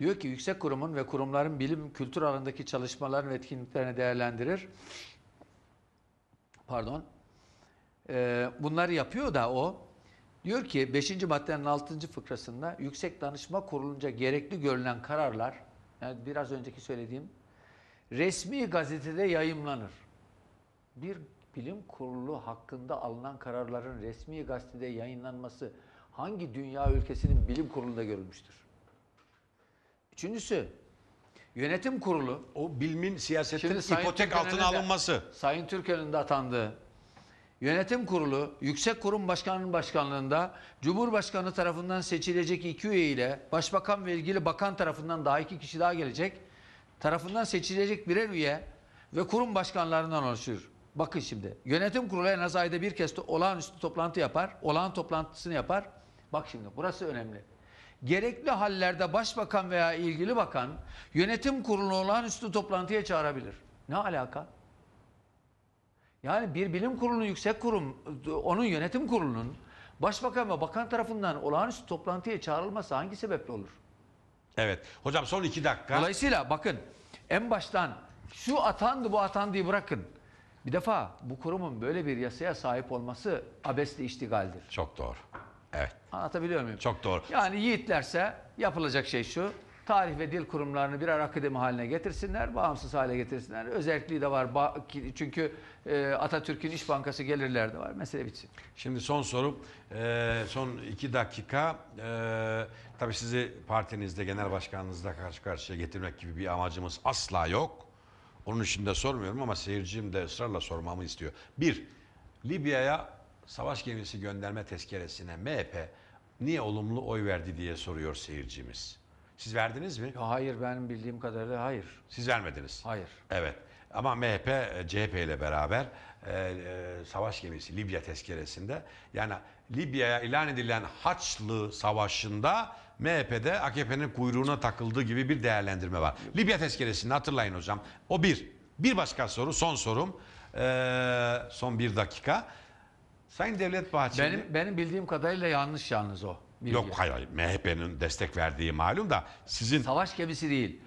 Diyor ki yüksek kurumun ve kurumların bilim kültür alanındaki çalışmaların ve etkinliklerini değerlendirir. Pardon. Ee, bunları yapıyor da o. Diyor ki 5. maddenin 6. fıkrasında yüksek danışma kurulunca gerekli görülen kararlar, yani biraz önceki söylediğim, resmi gazetede yayımlanır. Bir bilim kurulu hakkında alınan kararların resmi gazetede yayınlanması hangi dünya ülkesinin bilim kurulunda görülmüştür? Üçüncüsü, yönetim kurulu O bilimin siyasetin ipotek altına alınması. Sayın Türkan'ın de atandığı yönetim kurulu Yüksek Kurum Başkanı'nın başkanlığında Cumhurbaşkanı tarafından seçilecek iki üye ile Başbakan ve ilgili bakan tarafından daha iki kişi daha gelecek. Tarafından seçilecek birer üye ve kurum başkanlarından oluşur. Bakın şimdi yönetim kurulu en az ayda bir kez to- olağanüstü toplantı yapar. Olağan toplantısını yapar. Bak şimdi burası önemli. Gerekli hallerde başbakan veya ilgili bakan yönetim kurulu olağanüstü toplantıya çağırabilir. Ne alaka? Yani bir bilim kurulunun yüksek kurum, onun yönetim kurulunun başbakan ve bakan tarafından olağanüstü toplantıya çağrılması hangi sebeple olur? Evet. Hocam son iki dakika. Dolayısıyla bakın en baştan şu atandı bu atandığı bırakın. Bir defa bu kurumun böyle bir yasaya sahip olması abesli iştigaldir. Çok doğru. Evet. Anlatabiliyor muyum? Çok doğru. Yani yiğitlerse yapılacak şey şu. Tarih ve dil kurumlarını birer akademi haline getirsinler, bağımsız hale getirsinler. Özelliği de var çünkü e, Atatürk'ün İş Bankası gelirler de var. Mesele bitsin. Şimdi son soru,
e, son iki dakika. E, tabii sizi partinizde, genel başkanınızla karşı karşıya getirmek gibi bir amacımız asla yok. Onun için de sormuyorum ama seyircim de ısrarla sormamı istiyor. Bir, Libya'ya savaş gemisi gönderme tezkeresine MHP niye olumlu oy verdi diye soruyor seyircimiz. Siz verdiniz mi? Hayır benim bildiğim kadarıyla hayır. Siz vermediniz. Hayır. Evet. Ama MHP e, CHP ile beraber e, e, savaş gemisi Libya tezkeresinde yani Libya'ya ilan edilen Haçlı Savaşı'nda MHP'de AKP'nin kuyruğuna takıldığı gibi bir değerlendirme var. Libya tezkeresini hatırlayın hocam. O bir. Bir başka soru son sorum. E, son bir dakika. Sayın Devlet Bahçeli... Benim, benim bildiğim
kadarıyla yanlış yalnız o. Bilgi. Yok hayır hayır.
MHP'nin destek verdiği malum da sizin...
Savaş gemisi değil.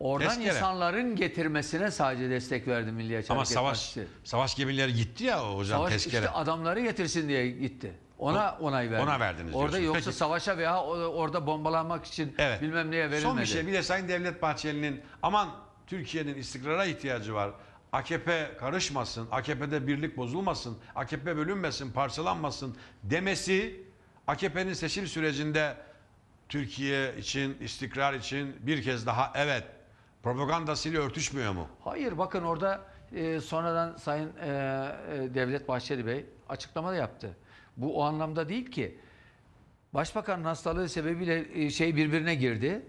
Oradan Tezkere. insanların getirmesine sadece destek verdi Milliyetçi Ama Hareket savaş, Partisi. savaş gemileri
gitti ya hocam savaş, tezkere. İşte
adamları getirsin diye gitti. Ona o, onay verdi. Ona verdiniz Orada diyorsun. yoksa Peki. savaşa veya orada bombalanmak için evet. bilmem neye verilmedi. Son bir şey
bir de Sayın Devlet Bahçeli'nin aman Türkiye'nin istikrara ihtiyacı var AKP karışmasın, AKP'de birlik bozulmasın, AKP bölünmesin, parçalanmasın demesi AKP'nin seçim sürecinde Türkiye için, istikrar için bir kez daha evet propagandasıyla örtüşmüyor mu?
Hayır bakın orada e, sonradan Sayın e, e Devlet Bahçeli Bey açıklama da yaptı. Bu o anlamda değil ki. Başbakanın hastalığı sebebiyle e, şey birbirine girdi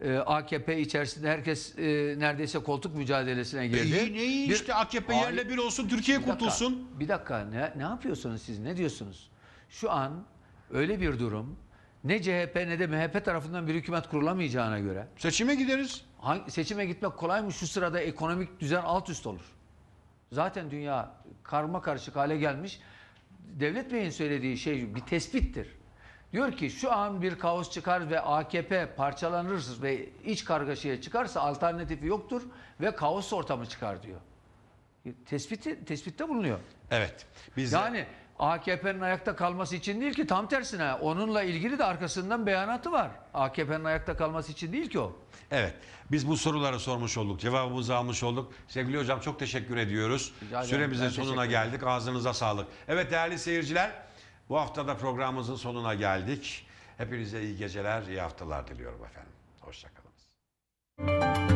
e, ee, AKP içerisinde herkes e, neredeyse koltuk mücadelesine e, girdi. İyi, iyi bir, işte AKP ay, yerle bir olsun Türkiye bir kurtulsun. Dakika, bir dakika ne, ne yapıyorsunuz siz ne diyorsunuz? Şu an öyle bir durum ne CHP ne de MHP tarafından bir hükümet kurulamayacağına göre. Seçime gideriz. Hangi, seçime gitmek kolay mı? Şu sırada ekonomik düzen alt üst olur. Zaten dünya karma karışık hale gelmiş. Devlet Bey'in söylediği şey bir tespittir. Diyor ki şu an bir kaos çıkar ve AKP parçalanır ve iç kargaşaya çıkarsa alternatifi yoktur ve kaos ortamı çıkar diyor. Tespiti, tespitte bulunuyor. Evet. Biz yani de... AKP'nin ayakta kalması için değil ki tam tersine onunla ilgili de arkasından beyanatı var. AKP'nin ayakta kalması için değil ki o.
Evet biz bu soruları sormuş olduk cevabımızı almış olduk. Sevgili hocam çok teşekkür ediyoruz. Rica Süremizin sonuna geldik ağzınıza sağlık. Evet değerli seyirciler bu hafta da programımızın sonuna geldik. Hepinize iyi geceler, iyi haftalar diliyorum efendim. Hoşçakalınız.